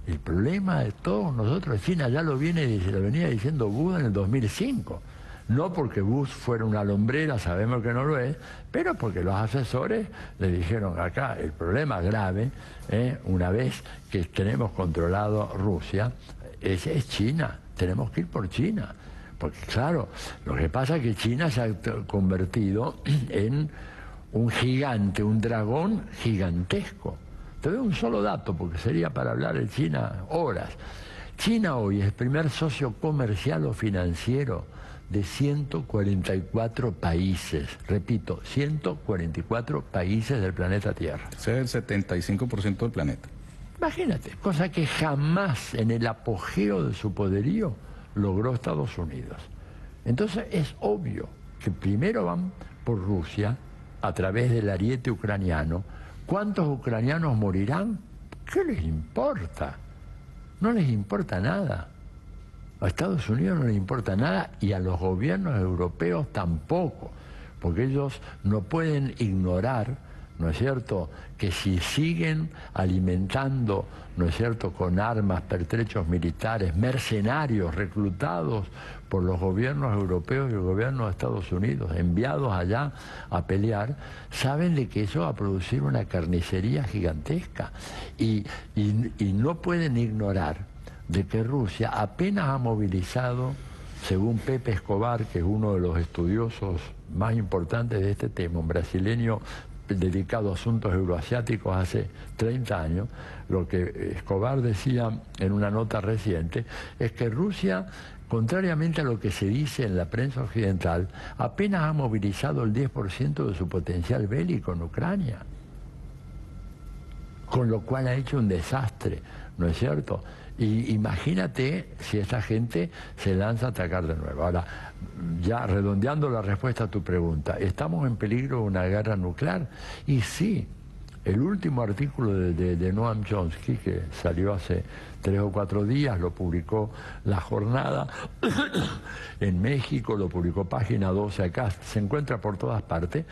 S2: El problema de todos nosotros es China, ya lo, viene, lo venía diciendo Buda en el 2005. No porque Bush fuera una lombrera, sabemos que no lo es, pero porque los asesores le dijeron acá el problema grave, eh, una vez que tenemos controlado Rusia, es China, tenemos que ir por China. Porque claro, lo que pasa es que China se ha convertido en un gigante, un dragón gigantesco. Te doy un solo dato, porque sería para hablar de China horas. China hoy es el primer socio comercial o financiero de 144 países.
S1: Repito, 144 países del planeta Tierra. Ese es el 75% del planeta.
S2: Imagínate, cosa que jamás en el apogeo de su poderío logró Estados Unidos. Entonces es obvio que primero van por Rusia a través del ariete ucraniano. ¿Cuántos ucranianos morirán? ¿Qué les importa? No les importa nada. A Estados Unidos no le importa nada y a los gobiernos europeos tampoco, porque ellos no pueden ignorar, ¿no es cierto?, que si siguen alimentando, ¿no es cierto?, con armas, pertrechos militares, mercenarios reclutados por los gobiernos europeos y el gobierno de Estados Unidos, enviados allá a pelear, saben de que eso va a producir una carnicería gigantesca y no pueden ignorar de que Rusia apenas ha movilizado, según Pepe Escobar, que es uno de los estudiosos más importantes de este tema, un brasileño dedicado a asuntos euroasiáticos hace 30 años, lo que Escobar decía en una nota reciente, es que Rusia, contrariamente a lo que se dice en la prensa occidental, apenas ha movilizado el 10% de su potencial bélico en Ucrania, con lo cual ha hecho un desastre, ¿no es cierto? Y imagínate si esta gente se lanza a atacar de nuevo. Ahora, ya redondeando la respuesta a tu pregunta, ¿estamos en peligro de una guerra nuclear? Y sí, el último artículo de, Noam Chomsky, que salió hace tres o cuatro días, lo publicó La Jornada en México, lo publicó Página 12 acá, se encuentra por todas partes,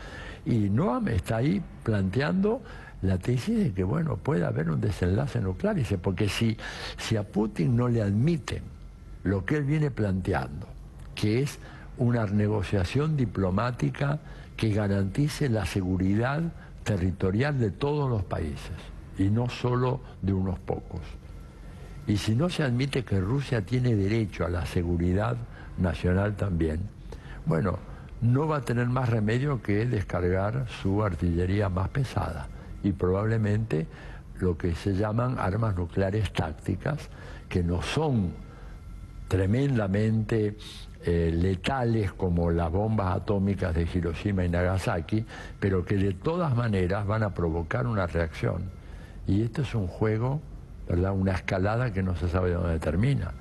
S2: y Noam está ahí planteando la tesis de que, bueno, puede haber un desenlace nuclear. Dice, porque si, si a Putin no le admiten lo que él viene planteando, que es una negociación diplomática que garantice la seguridad territorial de todos los países y no solo de unos pocos. Y si no se admite que Rusia tiene derecho a la seguridad nacional también, bueno, no va a tener más remedio que descargar su artillería más pesada y probablemente lo que se llaman armas nucleares tácticas, que no son tremendamente eh, letales como las bombas atómicas de Hiroshima y Nagasaki, pero que de todas maneras van a provocar una reacción. Y esto es un juego, una escalada que no se sabe dónde termina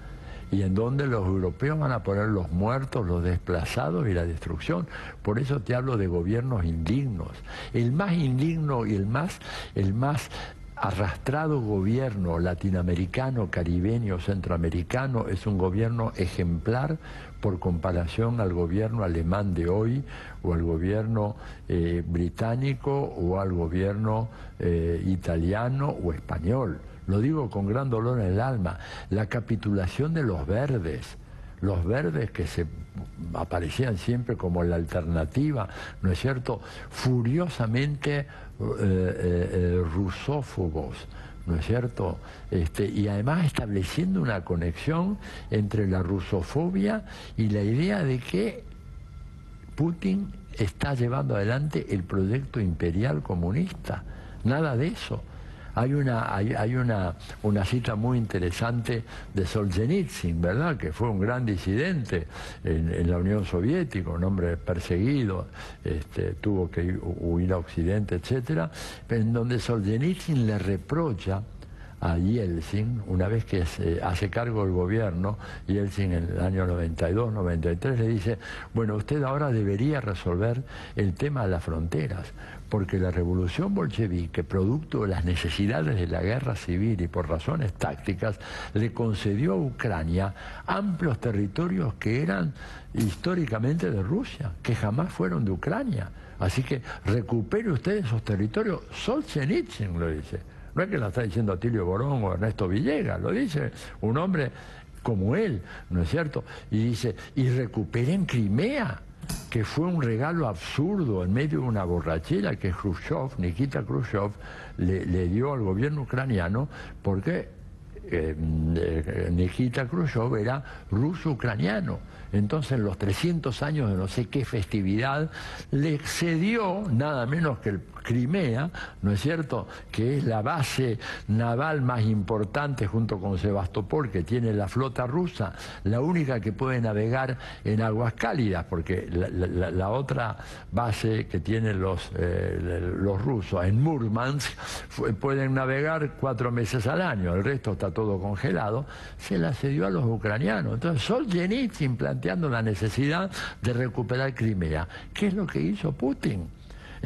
S2: y en donde los europeos van a poner los muertos, los desplazados y la destrucción. Por eso te hablo de gobiernos indignos. El más indigno y el más, el más arrastrado gobierno latinoamericano, caribeño, centroamericano es un gobierno ejemplar por comparación al gobierno alemán de hoy o al gobierno eh, británico o al gobierno eh, italiano o español lo digo con gran dolor en el alma, la capitulación de los verdes los verdes que se aparecían siempre como la alternativa, ¿no es cierto?, furiosamente eh, eh, eh, rusófobos, ¿no es cierto? Este, y además estableciendo una conexión entre la rusofobia y la idea de que Putin está llevando adelante el proyecto imperial comunista. Nada de eso. Hay una, hay, una, cita muy interesante de Solzhenitsyn, ¿verdad? Que fue un gran disidente en, la Unión Soviética, un hombre perseguido, este, tuvo que huir a Occidente, etcétera, en donde Solzhenitsyn le reprocha a Yeltsin, una vez que se hace cargo el gobierno, Yeltsin en el año 92, 93, le dice, bueno, usted ahora debería resolver el tema de las fronteras, porque la revolución bolchevique, producto de las necesidades de la guerra civil y por razones tácticas, le concedió a Ucrania amplios territorios que eran históricamente de Rusia, que jamás fueron de Ucrania. Así que recupere usted esos territorios. Solzhenitsyn lo dice. No es que la está diciendo Tilio Borón o Ernesto Villegas, lo dice un hombre como él, ¿no es cierto? Y dice, y recuperen Crimea, que fue un regalo absurdo en medio de una borrachera que Khrushchev, Nikita Khrushchev, le, dio al gobierno ucraniano porque eh, eh, Nikita Khrushchev era ruso-ucraniano. Entonces, en los 300 años de no sé qué festividad, le cedió nada menos que el Crimea, ¿no es cierto?, que es la base naval más importante junto con Sebastopol, que tiene la flota rusa, la única que puede navegar en aguas cálidas, porque la, otra base que tienen los, eh, los rusos en Murmansk pueden navegar cuatro meses al año, el resto está todo congelado, se la cedió a los ucranianos. Entonces, Solzhenitsyn planteando la necesidad de recuperar Crimea. ¿Qué es lo que hizo Putin?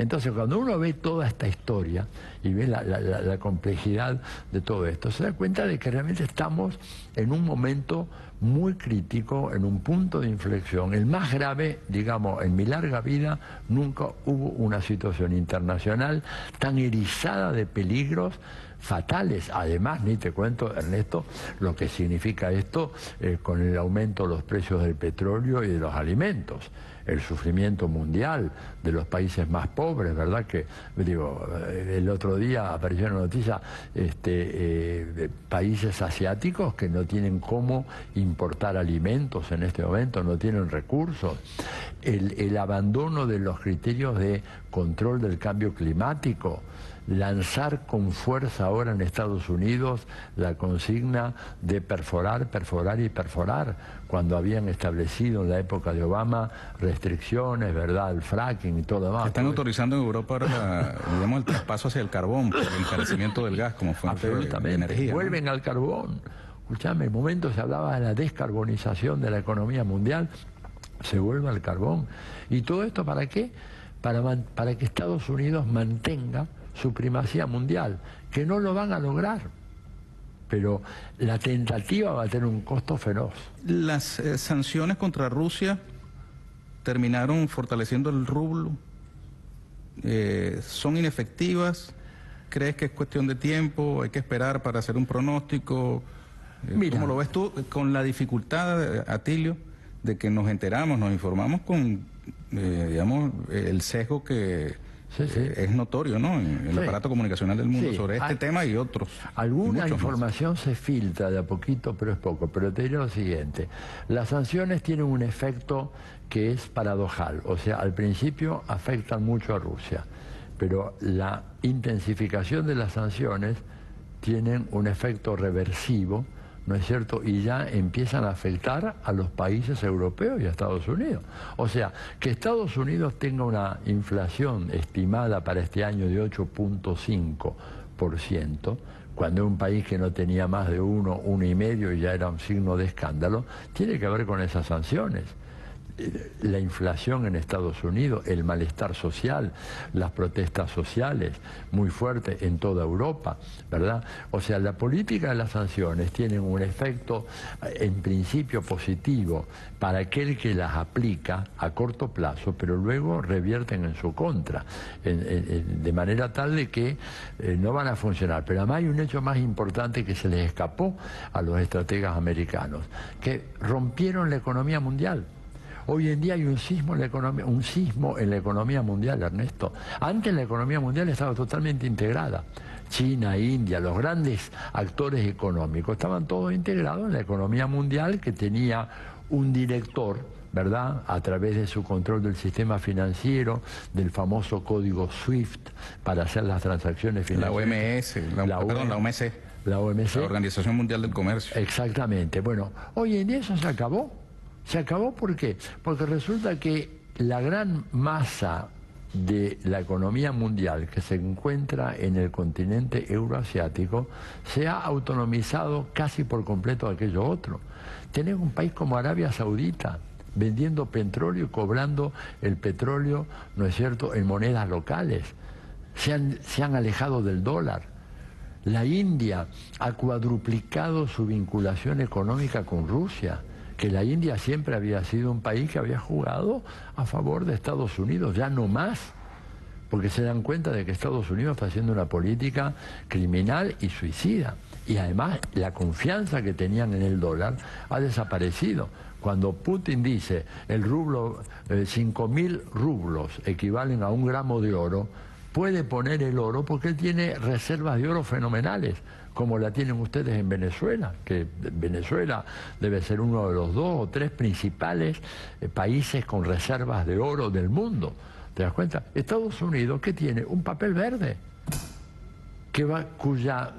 S2: Entonces, cuando uno ve toda esta historia y ve la, complejidad de todo esto, se da cuenta de que realmente estamos en un momento muy crítico, en un punto de inflexión. El más grave, digamos, en mi larga vida, nunca hubo una situación internacional tan erizada de peligros fatales. Además, ni te cuento, Ernesto, lo que significa esto eh, con el aumento de los precios del petróleo y de los alimentos el sufrimiento mundial de los países más pobres, ¿verdad? Que, digo, eh, el otro día apareció una noticia este, eh, de países asiáticos que no tienen cómo importar alimentos en este momento, no tienen recursos el, abandono de los criterios de control del cambio climático, lanzar con fuerza ahora en Estados Unidos la consigna de perforar, perforar y perforar, cuando habían establecido en la época de Obama restricciones, ¿verdad?, el fracking y todo demás.
S1: Están autorizando en Europa ahora, digamos, el traspaso hacia el carbón, por pues, el encarecimiento del gas como fuente de energía. Vuelven al carbón.
S2: Escuchame, en momento se hablaba de la descarbonización de la economía mundial se vuelva al carbón. ¿Y todo esto para qué? Para, para que Estados Unidos mantenga su primacía mundial, que no lo van a lograr,
S1: pero la tentativa va a tener un costo feroz. Las eh, sanciones contra Rusia terminaron fortaleciendo el rublo, eh, son inefectivas, crees que es cuestión de tiempo, hay que esperar para hacer un pronóstico, eh, ¿cómo lo ves tú con la dificultad, Atilio? de que nos enteramos, nos informamos con, eh, digamos, el sesgo que, eh, es notorio, ¿no? En el aparato comunicacional del mundo sobre este tema y otros.
S2: Alguna información se filtra de a poquito, pero es poco. Pero te diré lo siguiente: las sanciones tienen un efecto que es paradojal. O sea, al principio afectan mucho a Rusia, pero la intensificación de las sanciones tienen un efecto reversivo ¿no es cierto? Y ya empiezan a afectar a los países europeos y a Estados Unidos. O sea, que Estados Unidos tenga una inflación estimada para este año de 8.5%, cuando es un país que no tenía más de uno, uno y medio y ya era un signo de escándalo, tiene que ver con esas sanciones la inflación en Estados Unidos, el malestar social, las protestas sociales muy fuertes en toda Europa, ¿verdad? O sea, la política de las sanciones tienen un efecto eh, en principio positivo para aquel que las aplica a corto plazo, pero luego revierten en su contra, de manera tal de que eh, no van a funcionar. Pero además hay un hecho más importante que se les escapó a los estrategas americanos, que rompieron la economía mundial. Hoy en día hay un sismo en la economía, un sismo en la economía mundial, Ernesto. Antes la economía mundial estaba totalmente integrada. China, India, los grandes actores económicos estaban todos integrados en la economía mundial que tenía un director, ¿verdad? A través de su control del sistema financiero, del famoso código SWIFT para hacer las transacciones financieras. La OMS, la, perdón, la OMS, La OMC. La Organización Mundial del Comercio. Exactamente. Bueno, hoy en día eso se acabó. Se acabó ¿por qué? Porque resulta que la gran masa de la economía mundial que se encuentra en el continente euroasiático se ha autonomizado casi por completo de aquello otro. Tener un país como Arabia Saudita vendiendo petróleo y cobrando el petróleo, ¿no es cierto?, en monedas locales. Se han, se han alejado del dólar. La India ha cuadruplicado su vinculación económica con Rusia que la India siempre había sido un país que había jugado a favor de Estados Unidos, ya no más, porque se dan cuenta de que Estados Unidos está haciendo una política criminal y suicida. Y además la confianza que tenían en el dólar ha desaparecido. Cuando Putin dice el rublo, eh, cinco 5.000 rublos equivalen a un gramo de oro, puede poner el oro porque él tiene reservas de oro fenomenales como la tienen ustedes en Venezuela, que Venezuela debe ser uno de los dos o tres principales eh, países con reservas de oro del mundo. ¿Te das cuenta? Estados Unidos que tiene un papel verde, que va, cuya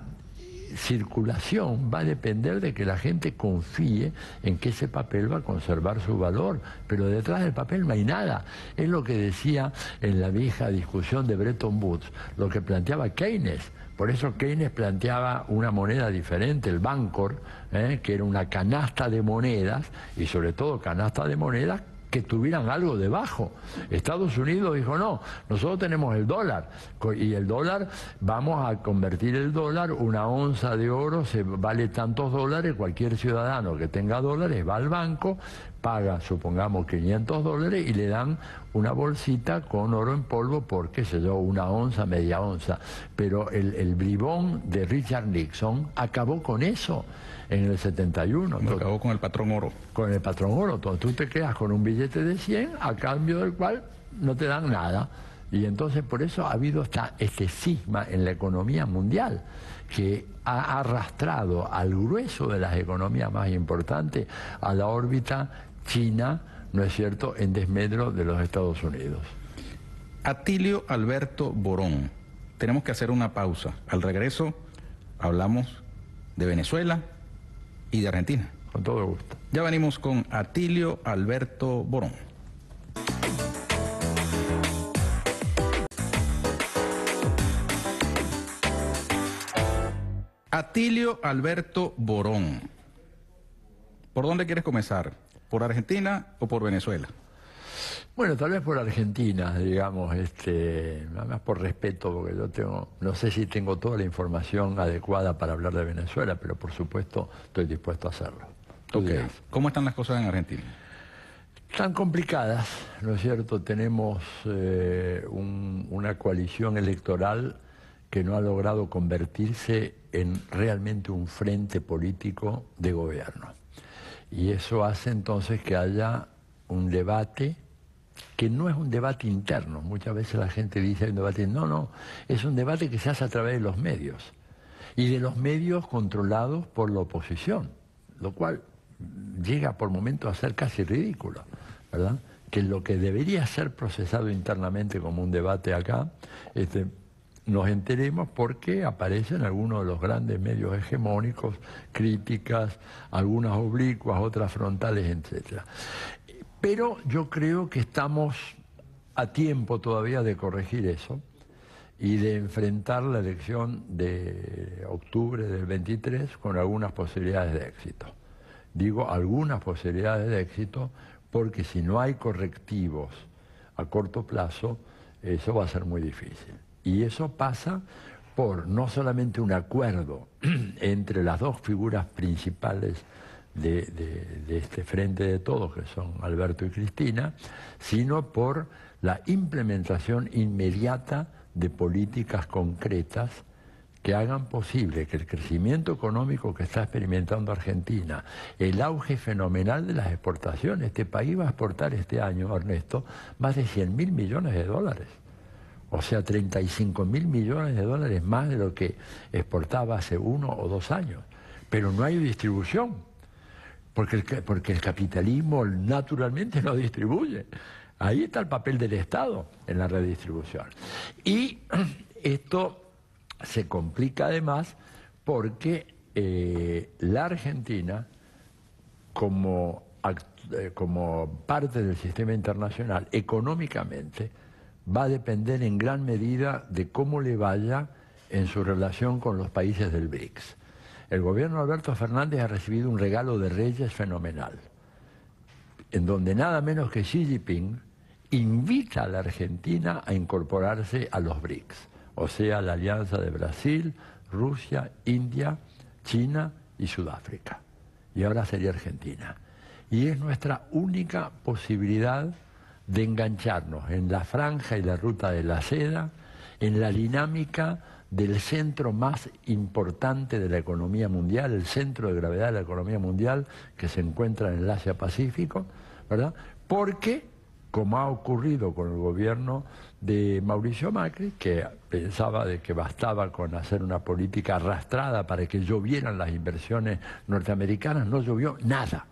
S2: circulación va a depender de que la gente confíe en que ese papel va a conservar su valor, pero detrás del papel no hay nada. Es lo que decía en la vieja discusión de Bretton Woods, lo que planteaba Keynes por eso Keynes planteaba una moneda diferente, el Bancor, ¿eh? que era una canasta de monedas, y sobre todo canasta de monedas que tuvieran algo debajo. Estados Unidos dijo, no, nosotros tenemos el dólar y el dólar, vamos a convertir el dólar, una onza de oro se vale tantos dólares, cualquier ciudadano que tenga dólares va al banco, paga, supongamos, 500 dólares y le dan una bolsita con oro en polvo porque se dio una onza, media onza. Pero el, el bribón de Richard Nixon acabó con eso en el 71. Me acabó con el patrón oro. Con el patrón oro. tú te quedas con un billete de 100 a cambio del cual no te dan nada. Y entonces por eso ha habido esta, este cisma en la economía mundial que ha arrastrado al grueso de las economías más importantes a la órbita
S1: china, ¿no es cierto?, en desmedro de los Estados Unidos. Atilio Alberto Borón, tenemos que hacer una pausa. Al regreso hablamos de Venezuela, y de Argentina. Con todo gusto. Ya venimos con Atilio Alberto Borón. Atilio Alberto Borón. ¿Por dónde quieres comenzar? ¿Por Argentina o por Venezuela?
S2: Bueno, tal vez por Argentina, digamos, este, nada más por respeto, porque yo tengo, no sé si tengo toda la información adecuada para hablar de Venezuela, pero por supuesto estoy dispuesto a hacerlo.
S1: ¿Cómo están las cosas en Argentina?
S2: Están complicadas, ¿no es cierto? Tenemos eh, una coalición electoral que no ha logrado convertirse en realmente un frente político de gobierno. Y eso hace entonces que haya un debate que no es un debate interno. Muchas veces la gente dice, el un debate, no, no, es un debate que se hace a través de los medios y de los medios controlados por la oposición, lo cual llega por momentos a ser casi ridículo, ¿verdad? Que lo que debería ser procesado internamente como un debate acá, este, nos enteremos porque aparecen algunos de los grandes medios hegemónicos, críticas, algunas oblicuas, otras frontales, etc. Pero yo creo que estamos a tiempo todavía de corregir eso y de enfrentar la elección de octubre del 23 con algunas posibilidades de éxito. Digo algunas posibilidades de éxito porque si no hay correctivos a corto plazo, eso va a ser muy difícil. Y eso pasa por no solamente un acuerdo entre las dos figuras principales de, este frente de todos, que son Alberto y Cristina, sino por la implementación inmediata de políticas concretas que hagan posible que el crecimiento económico que está experimentando Argentina, el auge fenomenal de las exportaciones, este país va a exportar este año, Ernesto, más de 100 mil millones de dólares. O sea, 35 mil millones de dólares más de lo que exportaba hace uno o dos años. Pero no hay distribución porque el, capitalismo naturalmente no distribuye. Ahí está el papel del Estado en la redistribución. Y esto se complica además porque eh, la Argentina, eh, como parte del sistema internacional, económicamente, va a depender en gran medida de cómo le vaya en su relación con los países del BRICS. El gobierno de Alberto Fernández ha recibido un regalo de reyes fenomenal, en donde nada menos que Xi Jinping invita a la Argentina a incorporarse a los BRICS, o sea, la alianza de Brasil, Rusia, India, China y Sudáfrica. Y ahora sería Argentina. Y es nuestra única posibilidad de engancharnos en la franja y la ruta de la seda, en la dinámica del centro más importante de la economía mundial, el centro de gravedad de la economía mundial que se encuentra en el Asia-Pacífico, ¿verdad? Porque, como ha ocurrido con el gobierno de Mauricio Macri, que pensaba de que bastaba con hacer una política arrastrada para que llovieran las inversiones norteamericanas, no llovió nada.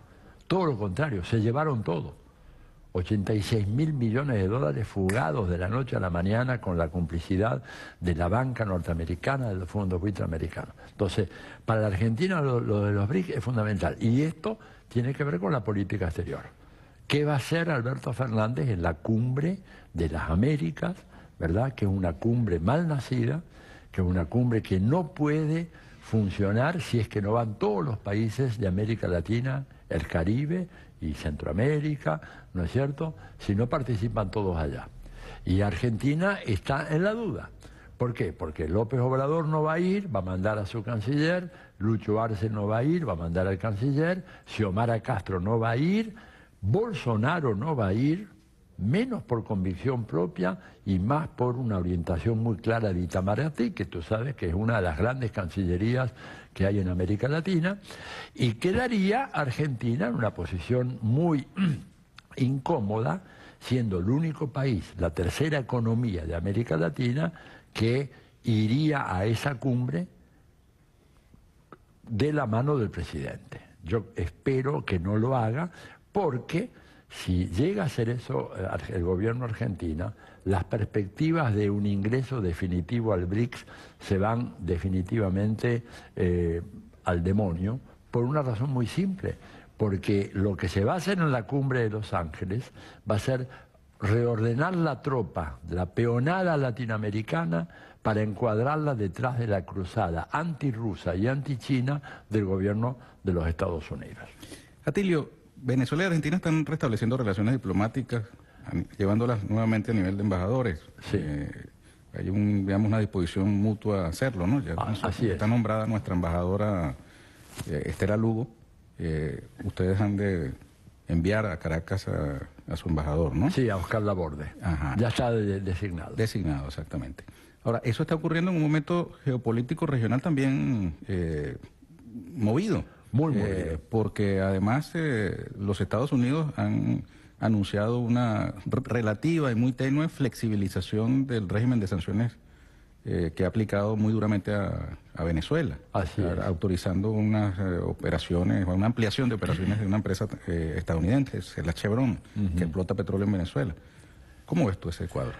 S2: Todo lo contrario, se llevaron todo. 86 mil millones de dólares fugados de la noche a la mañana con la complicidad de la banca norteamericana, ...del fondo fondos Entonces, para la Argentina lo, de los BRICS es fundamental. Y esto tiene que ver con la política exterior. ¿Qué va a hacer Alberto Fernández en la cumbre de las Américas, verdad? Que es una cumbre mal nacida, que es una cumbre que no puede funcionar si es que no van todos los países de América Latina, el Caribe y Centroamérica, ¿no es cierto? Si no participan todos allá. Y Argentina está en la duda. ¿Por qué? Porque López Obrador no va a ir, va a mandar a su canciller, Lucho Arce no va a ir, va a mandar al canciller, Xiomara Castro no va a ir, Bolsonaro no va a ir, menos por convicción propia y más por una orientación muy clara de Itamaraty, que tú sabes que es una de las grandes cancillerías que hay en América Latina, y quedaría Argentina en una posición muy incómoda, siendo el único país, la tercera economía de América Latina, que iría a esa cumbre de la mano del presidente. Yo espero que no lo haga porque si llega a ser eso eh, el gobierno argentino, las perspectivas de un ingreso definitivo al BRICS se van definitivamente eh, al demonio por una razón muy simple porque lo que se va a hacer en la cumbre de Los Ángeles va a ser reordenar la tropa, de la peonada latinoamericana, para encuadrarla detrás de la cruzada antirrusa y
S1: antichina del gobierno de los Estados Unidos. Atilio, Venezuela y Argentina están restableciendo relaciones diplomáticas, llevándolas nuevamente a nivel de embajadores. Eh, hay una disposición mutua a hacerlo, ¿no? Ya, ah, está nombrada nuestra embajadora eh, Estela Lugo eh, ustedes han de enviar a Caracas a, su embajador, ¿no? Sí, a Oscar Laborde. Ajá. Ya está designado. Designado, exactamente. Ahora, eso está ocurriendo en un momento geopolítico regional también eh, movido. Muy eh, movido. porque además eh, los Estados Unidos han anunciado una relativa y muy tenue flexibilización del régimen de sanciones eh, que ha aplicado muy duramente a, Venezuela, autorizando unas eh, operaciones, una ampliación de operaciones de una empresa eh, estadounidense, la Chevron, que explota petróleo en Venezuela. ¿Cómo ves tú ese cuadro?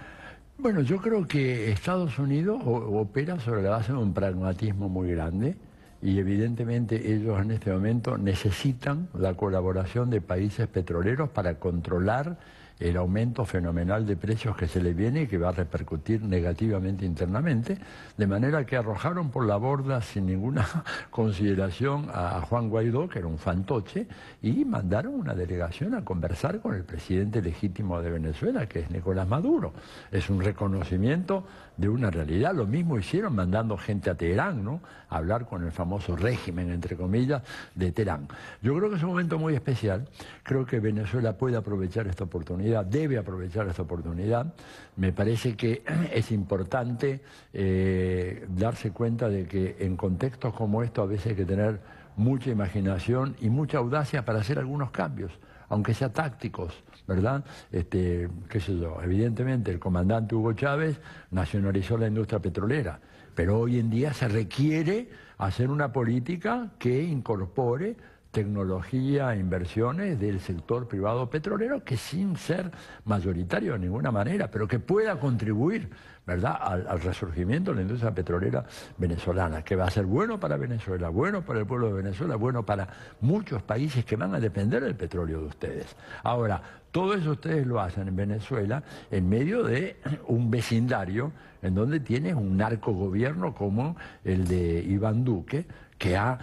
S2: Bueno, yo creo que Estados Unidos opera sobre la base de un pragmatismo muy grande y evidentemente ellos en este momento necesitan la colaboración de países petroleros para controlar el aumento fenomenal de precios que se le viene y que va a repercutir negativamente internamente, de manera que arrojaron por la borda sin ninguna consideración a Juan Guaidó, que era un fantoche, y mandaron una delegación a conversar con el presidente legítimo de Venezuela, que es Nicolás Maduro. Es un reconocimiento de una realidad. Lo mismo hicieron mandando gente a Teherán, ¿no? A hablar con el famoso régimen, entre comillas, de Teherán. Yo creo que es un momento muy especial. Creo que Venezuela puede aprovechar esta oportunidad, debe aprovechar esta oportunidad. Me parece que es importante eh, darse cuenta de que en contextos como estos a veces hay que tener mucha imaginación y mucha audacia para hacer algunos cambios aunque sea tácticos, ¿verdad? Este, qué sé yo, evidentemente el comandante Hugo Chávez nacionalizó la industria petrolera, pero hoy en día se requiere hacer una política que incorpore tecnología, inversiones del sector privado petrolero que sin ser mayoritario de ninguna manera, pero que pueda contribuir ¿verdad? Al, resurgimiento de la industria petrolera venezolana, que va a ser bueno para Venezuela, bueno para el pueblo de Venezuela, bueno para muchos países que van a depender del petróleo de ustedes. Ahora, todo eso ustedes lo hacen en Venezuela en medio de un vecindario en donde tienes un narcogobierno como el de Iván Duque, que ha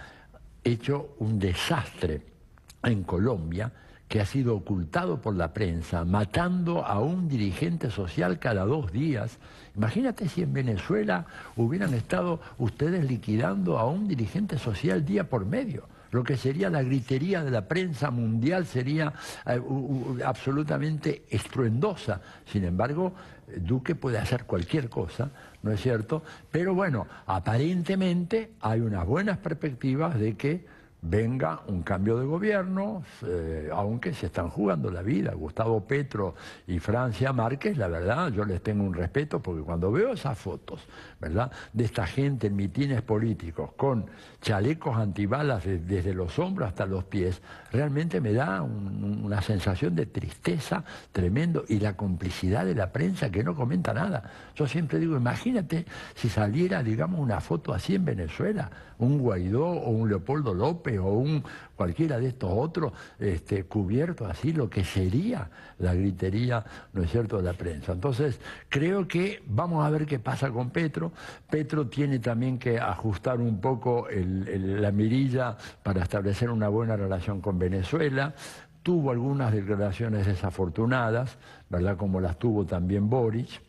S2: hecho un desastre en Colombia que ha sido ocultado por la prensa, matando a un dirigente social cada dos días. Imagínate si en Venezuela hubieran estado ustedes liquidando a un dirigente social día por medio. Lo que sería la gritería de la prensa mundial sería eh, absolutamente estruendosa. Sin embargo, Duque puede hacer cualquier cosa, ¿no es cierto? Pero bueno, aparentemente hay unas buenas perspectivas de que venga un cambio de gobierno, eh, aunque se están jugando la vida. Gustavo Petro y Francia Márquez, la verdad, yo les tengo un respeto porque cuando veo esas fotos de esta gente en mitines políticos con chalecos antibalas desde los hombros hasta los pies, realmente me da una sensación de tristeza tremendo y la complicidad de la prensa que no comenta nada. Yo siempre digo, imagínate si saliera, digamos, una foto así en Venezuela, un Guaidó o un Leopoldo López o un, cualquiera de estos otros, este, cubierto así lo que sería la gritería, ¿no es cierto?, de la prensa. Entonces, creo que vamos a ver qué pasa con Petro. Petro tiene también que ajustar un poco la mirilla para establecer una buena relación con Venezuela tuvo algunas declaraciones desafortunadas, ¿verdad? Como las tuvo también Boric.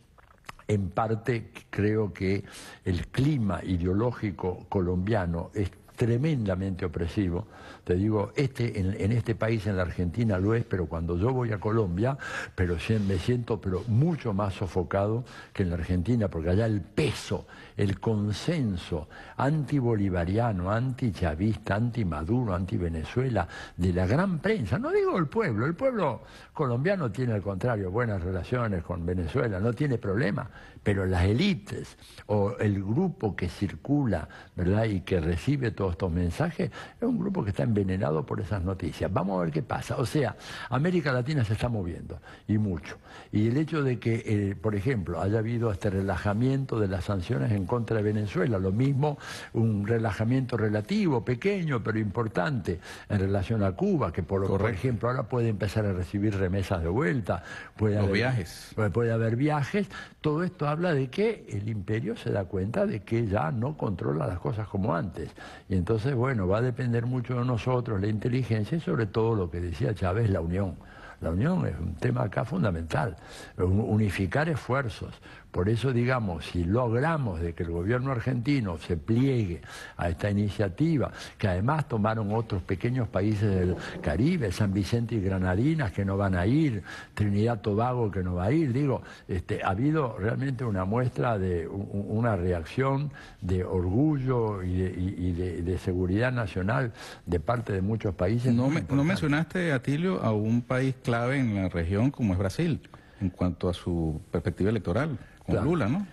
S2: En parte creo que el clima ideológico colombiano es tremendamente opresivo. Te digo, este, en, este país, en la Argentina lo es, pero cuando yo voy a Colombia, pero me siento pero mucho más sofocado que en la Argentina, porque allá el peso, el consenso antibolivariano, antichavista, antimaduro, anti-Venezuela de la gran prensa. No digo el pueblo, el pueblo colombiano tiene al contrario buenas relaciones con Venezuela, no tiene problema, pero las élites o el grupo que circula ¿verdad? y que recibe todos estos mensajes es un grupo que está envenenado por esas noticias. Vamos a ver qué pasa. O sea, América Latina se está moviendo y mucho. Y el hecho de que, eh, por ejemplo, haya habido este relajamiento de las sanciones en contra Venezuela. Lo mismo un relajamiento relativo, pequeño, pero importante en relación a Cuba, que por, ejemplo ahora puede empezar a recibir remesas de vuelta. Puede haber, viajes. Puede haber viajes. Todo esto habla de que el imperio se da cuenta de que ya no controla las cosas como antes. Y entonces, bueno, va a depender mucho de nosotros, la inteligencia y sobre todo lo que decía Chávez, la unión. La unión es un tema acá fundamental, unificar esfuerzos, por eso, digamos, si logramos de que el gobierno argentino se pliegue a esta iniciativa, que además tomaron otros pequeños países del Caribe, San Vicente y Granadinas, que no van a ir, Trinidad Tobago, que no va a ir, digo, este, ha habido realmente una muestra de una reacción de orgullo y de,
S1: seguridad nacional de parte de muchos países. No, no mencionaste, Atilio, a un país clave en la región como es Brasil, en cuanto a su perspectiva electoral. Lula, ¿no?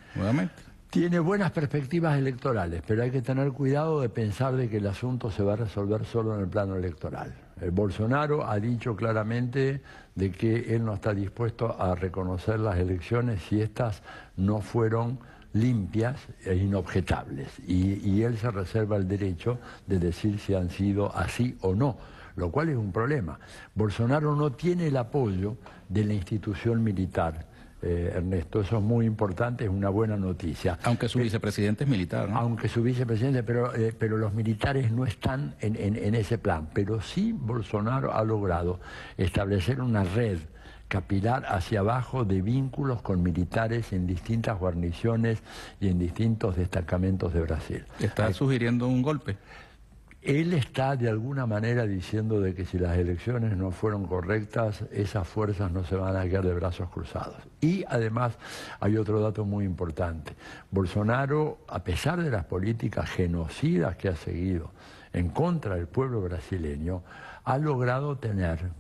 S1: Tiene buenas
S2: perspectivas electorales, pero hay que tener cuidado de pensar de que el asunto se va a resolver solo en el plano electoral. Bolsonaro ha dicho claramente de que él no está dispuesto a reconocer las elecciones si estas no fueron limpias e inobjetables. y, él se reserva el derecho de decir si han sido así o no, lo cual es un problema. Bolsonaro no tiene el apoyo de la institución militar eh, Ernesto. Eso es muy importante, es una buena noticia. Aunque su eh, vicepresidente es militar, ¿no? Aunque su vicepresidente, pero, eh, pero los militares no están en, ese plan. Pero sí Bolsonaro ha logrado establecer una red capilar hacia abajo de vínculos con militares en distintas guarniciones y en distintos destacamentos de Brasil.
S1: ¿Está sugiriendo un golpe?
S2: Él está de alguna manera diciendo de que si las elecciones no fueron correctas, esas fuerzas no se van a quedar de brazos cruzados. Y además hay otro dato muy importante. Bolsonaro, a pesar de las políticas genocidas que ha seguido en contra del pueblo brasileño, ha logrado tener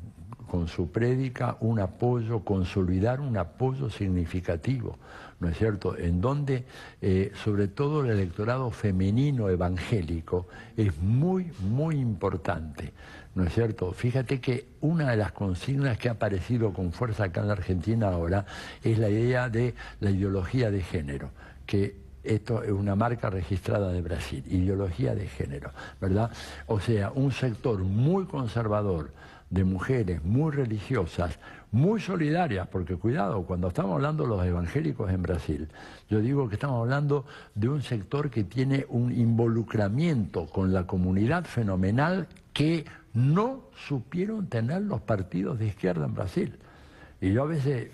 S2: con su prédica un apoyo, consolidar un apoyo significativo ¿no es cierto?, en donde eh, sobre todo el electorado femenino evangélico es muy, muy importante. ¿no es cierto? Fíjate que una de las consignas que ha aparecido con fuerza acá en Argentina ahora es la idea de la ideología de género, que esto es una marca registrada de Brasil, ideología de género, ¿verdad? O sea, un sector muy conservador de mujeres muy religiosas muy solidarias, porque cuidado, cuando estamos hablando de los evangélicos en Brasil, yo digo que estamos hablando de un sector que tiene un involucramiento con la comunidad fenomenal que no supieron tener los partidos de izquierda en Brasil. Y yo a veces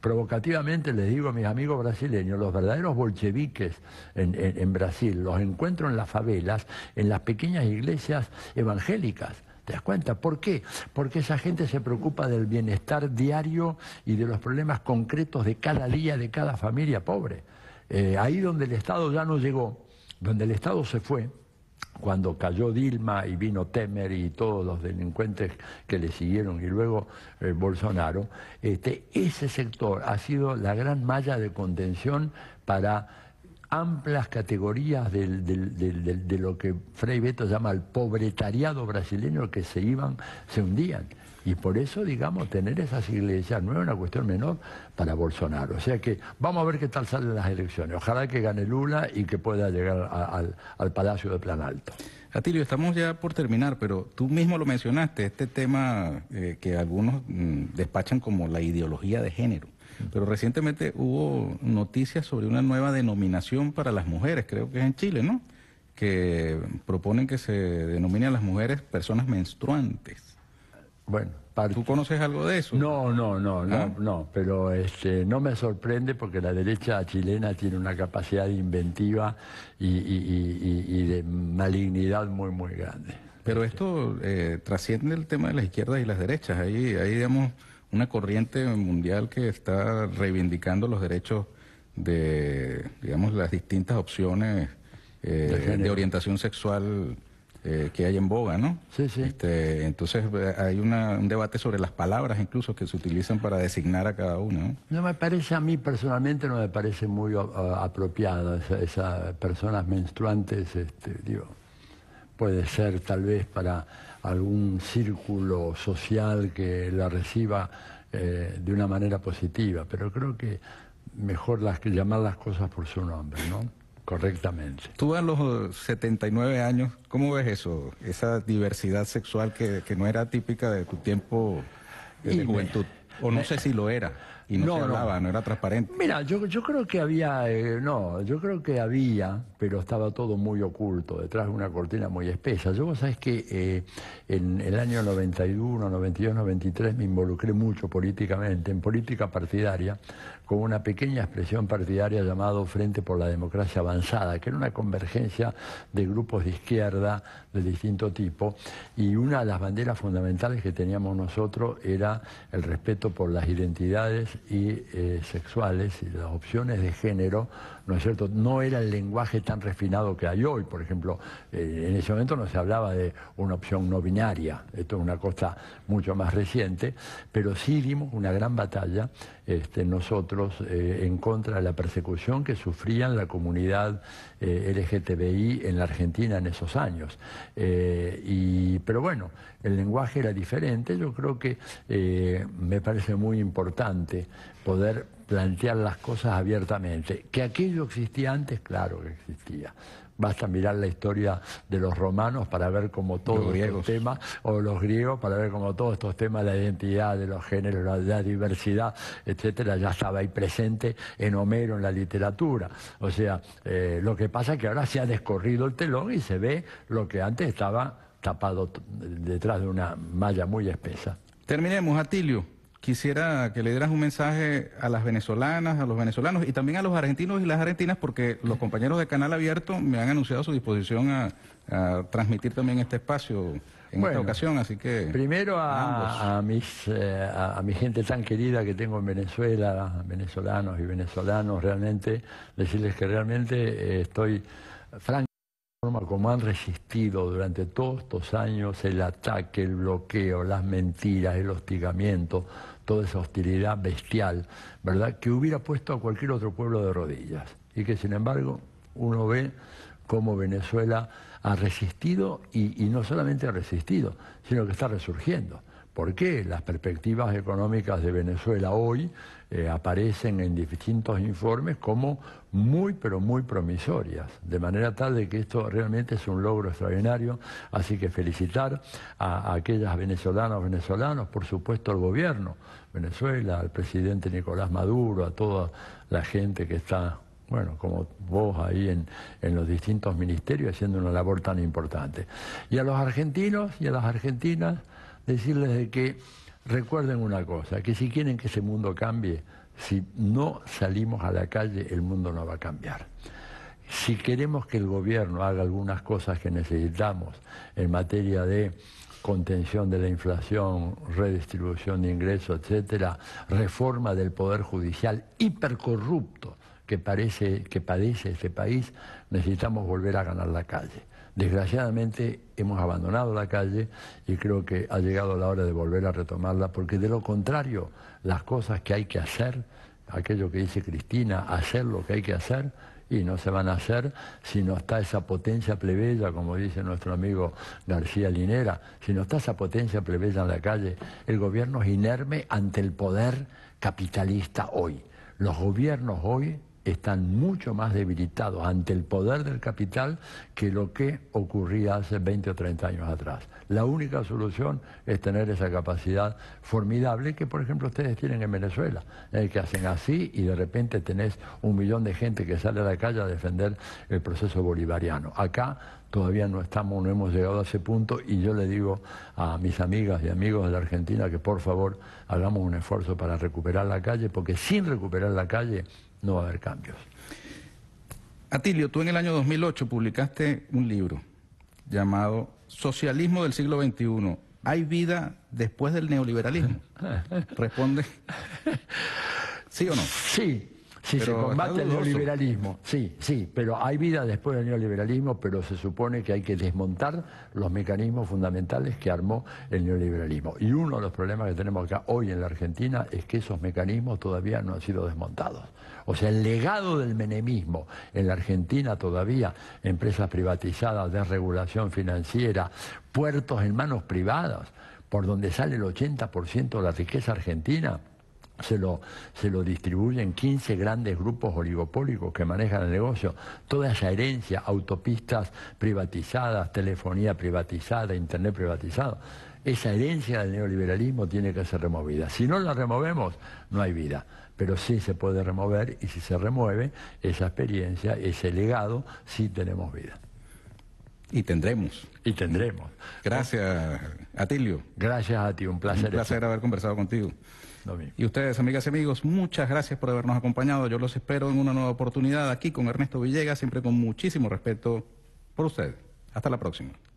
S2: provocativamente les digo a mis amigos brasileños, los verdaderos bolcheviques en, en Brasil los encuentro en las favelas, en las pequeñas iglesias evangélicas ¿Te das cuenta? ¿Por qué? Porque esa gente se preocupa del bienestar diario y de los problemas concretos de cada día, de cada familia pobre. Eh, ahí donde el Estado ya no llegó, donde el Estado se fue, cuando cayó Dilma y vino Temer y todos los delincuentes que le siguieron y luego eh, Bolsonaro, este, ese sector ha sido la gran malla de contención para amplias categorías de lo que Frei Beto llama el pobretariado brasileño que se iban, se hundían. Y por eso, digamos, tener esas iglesias no es una cuestión menor para Bolsonaro. O sea que vamos a ver qué tal salen las elecciones. Ojalá que gane Lula y que pueda llegar al, Palacio de Planalto.
S1: Atilio, estamos ya por terminar, pero tú mismo lo mencionaste, este tema eh, que algunos mm, despachan como la ideología de género. Pero recientemente hubo noticias sobre una nueva denominación para las mujeres, creo que es en Chile, ¿no? Que proponen que se denomine a las mujeres personas menstruantes. Bueno, ¿tú conoces
S2: algo de eso? No, no, no, no, ah. no, pero este, no me sorprende porque la derecha chilena tiene una capacidad inventiva y, de malignidad muy, muy grande.
S1: Pero esto eh, trasciende el tema de las izquierdas y las derechas. Ahí, ahí digamos, una corriente mundial que está reivindicando los derechos de, digamos, las distintas opciones eh, de orientación sexual eh, que hay en boga, ¿no? Sí, sí. Este, entonces eh, hay un debate sobre las palabras incluso que se utilizan para designar a cada uno. No, me parece a mí personalmente, no me parece
S2: muy apropiado, apropiada esas esa personas menstruantes, este, digo, puede ser tal vez para algún círculo social que la reciba eh, de una manera positiva, pero creo que mejor las, que llamar las cosas por su nombre, ¿no?
S1: Correctamente. Tú a los 79 eh, años, ¿cómo ves eso? Esa diversidad sexual que, no era típica de tu tiempo de juventud, o no sé si lo era y no, no. era transparente.
S2: Mira, yo, yo creo que había, eh, no, yo creo que había, pero estaba todo muy oculto, detrás de una cortina muy espesa. Yo, vos sabés que eh, en el año 91, 92, 93 me involucré mucho políticamente, en política partidaria, con una pequeña expresión partidaria llamado Frente por la Democracia Avanzada, que era una convergencia de grupos de izquierda de distinto tipo, y una de las banderas fundamentales que teníamos nosotros era el respeto por las identidades y, eh, sexuales y las opciones de género ¿no es cierto? No era el lenguaje tan refinado que hay hoy, por ejemplo, eh, en ese momento no se hablaba de una opción no binaria, esto es una cosa mucho más reciente, pero sí dimos una gran batalla este, nosotros eh, en contra de la persecución que sufría la comunidad eh, LGTBI en la Argentina en esos años. pero bueno, el lenguaje era diferente, yo creo que me parece muy importante poder plantear las cosas abiertamente. Que aquello existía antes, claro que existía. Basta mirar la historia de los romanos para ver cómo todos estos temas, o los griegos, para ver cómo todos estos temas, la identidad de los géneros, la diversidad, etcétera, ya estaba ahí presente en Homero, en la literatura. O sea, eh, lo que pasa es que ahora se ha descorrido el telón y se ve lo que antes estaba tapado detrás de una malla muy espesa.
S1: Terminemos, Atilio quisiera que le dieras un mensaje a las venezolanas, a los venezolanos y también a los argentinos y las argentinas, porque los compañeros de Canal Abierto me han anunciado su disposición a, transmitir también este espacio en esta ocasión, así que...
S2: Primero a, mis, eh, a, mi gente tan querida que tengo en Venezuela, venezolanos y venezolanos, realmente, decirles que realmente eh, estoy como han resistido durante todos estos años el ataque, el bloqueo, las mentiras, el hostigamiento, toda esa hostilidad bestial, ¿verdad? Que hubiera puesto a cualquier otro pueblo de rodillas. Y que sin embargo uno ve cómo Venezuela ha resistido y, y no solamente ha resistido, sino que está resurgiendo. ¿Por qué? Las perspectivas económicas de Venezuela hoy eh, aparecen en distintos informes como muy pero muy promisorias, de manera tal de que esto realmente es un logro extraordinario, así que felicitar a, aquellas venezolanas, venezolanos, por supuesto al gobierno Venezuela, al presidente Nicolás Maduro, a toda la gente que está bueno, como vos ahí en, en, los distintos ministerios haciendo una labor tan importante. Y a los argentinos y a las argentinas decirles de que recuerden una cosa, que si quieren que ese mundo cambie, si no salimos a la calle, el mundo no va a cambiar. Si queremos que el gobierno haga algunas cosas que necesitamos en materia de contención de la inflación, redistribución de ingresos, etcétera, reforma del poder judicial hipercorrupto que parece que padece este país, necesitamos volver a ganar la calle. Desgraciadamente hemos abandonado la calle y creo que ha llegado la hora de volver a retomarla, porque de lo contrario, las cosas que hay que hacer, aquello que dice Cristina, hacer lo que hay que hacer, y no se van a hacer si no está esa potencia plebeya, como dice nuestro amigo García Linera, si no está esa potencia plebeya en la calle, el gobierno es inerme ante el poder capitalista hoy. Los gobiernos hoy están mucho más debilitados ante el poder del capital que lo que ocurría hace 20 o 30 años atrás. La única solución es tener esa capacidad formidable que, por ejemplo, ustedes tienen en Venezuela, eh, que hacen así y de repente tenés un millón de gente que sale a la calle a defender el proceso bolivariano. Acá todavía no estamos, no hemos llegado a ese punto y yo le digo a mis amigas y amigos de la Argentina que por favor hagamos un esfuerzo para recuperar la calle, porque sin recuperar la calle no va a haber cambios.
S1: Atilio, tú en el año 2008 publicaste un libro llamado Socialismo del siglo XXI. ¿Hay vida después del neoliberalismo? Responde. ¿Sí o no? Sí, sí, se combate el neoliberalismo.
S2: Sí, sí, pero hay vida después del neoliberalismo, pero se supone que hay que desmontar los mecanismos fundamentales que armó el neoliberalismo. Y uno de los problemas que tenemos acá hoy en la Argentina es que esos mecanismos todavía no han sido desmontados. O sea, el legado del menemismo en la Argentina todavía, empresas privatizadas, desregulación financiera, puertos en manos privadas, por donde sale el 80% de la riqueza argentina. Se lo, se lo, distribuyen 15 grandes grupos oligopólicos que manejan el negocio. Toda esa herencia, autopistas privatizadas, telefonía privatizada, internet privatizado. Esa herencia del neoliberalismo tiene que ser removida. Si no la removemos, no hay vida pero sí se puede remover y si se remueve esa experiencia, ese legado, sí tenemos vida. Y tendremos.
S1: Y tendremos. Gracias, Atilio. Gracias a ti, un placer. Un placer haber conversado contigo. Y ustedes, amigas y amigos, muchas gracias por habernos acompañado. Yo los espero en una nueva oportunidad aquí con Ernesto Villegas, siempre con muchísimo respeto por ustedes. Hasta la próxima.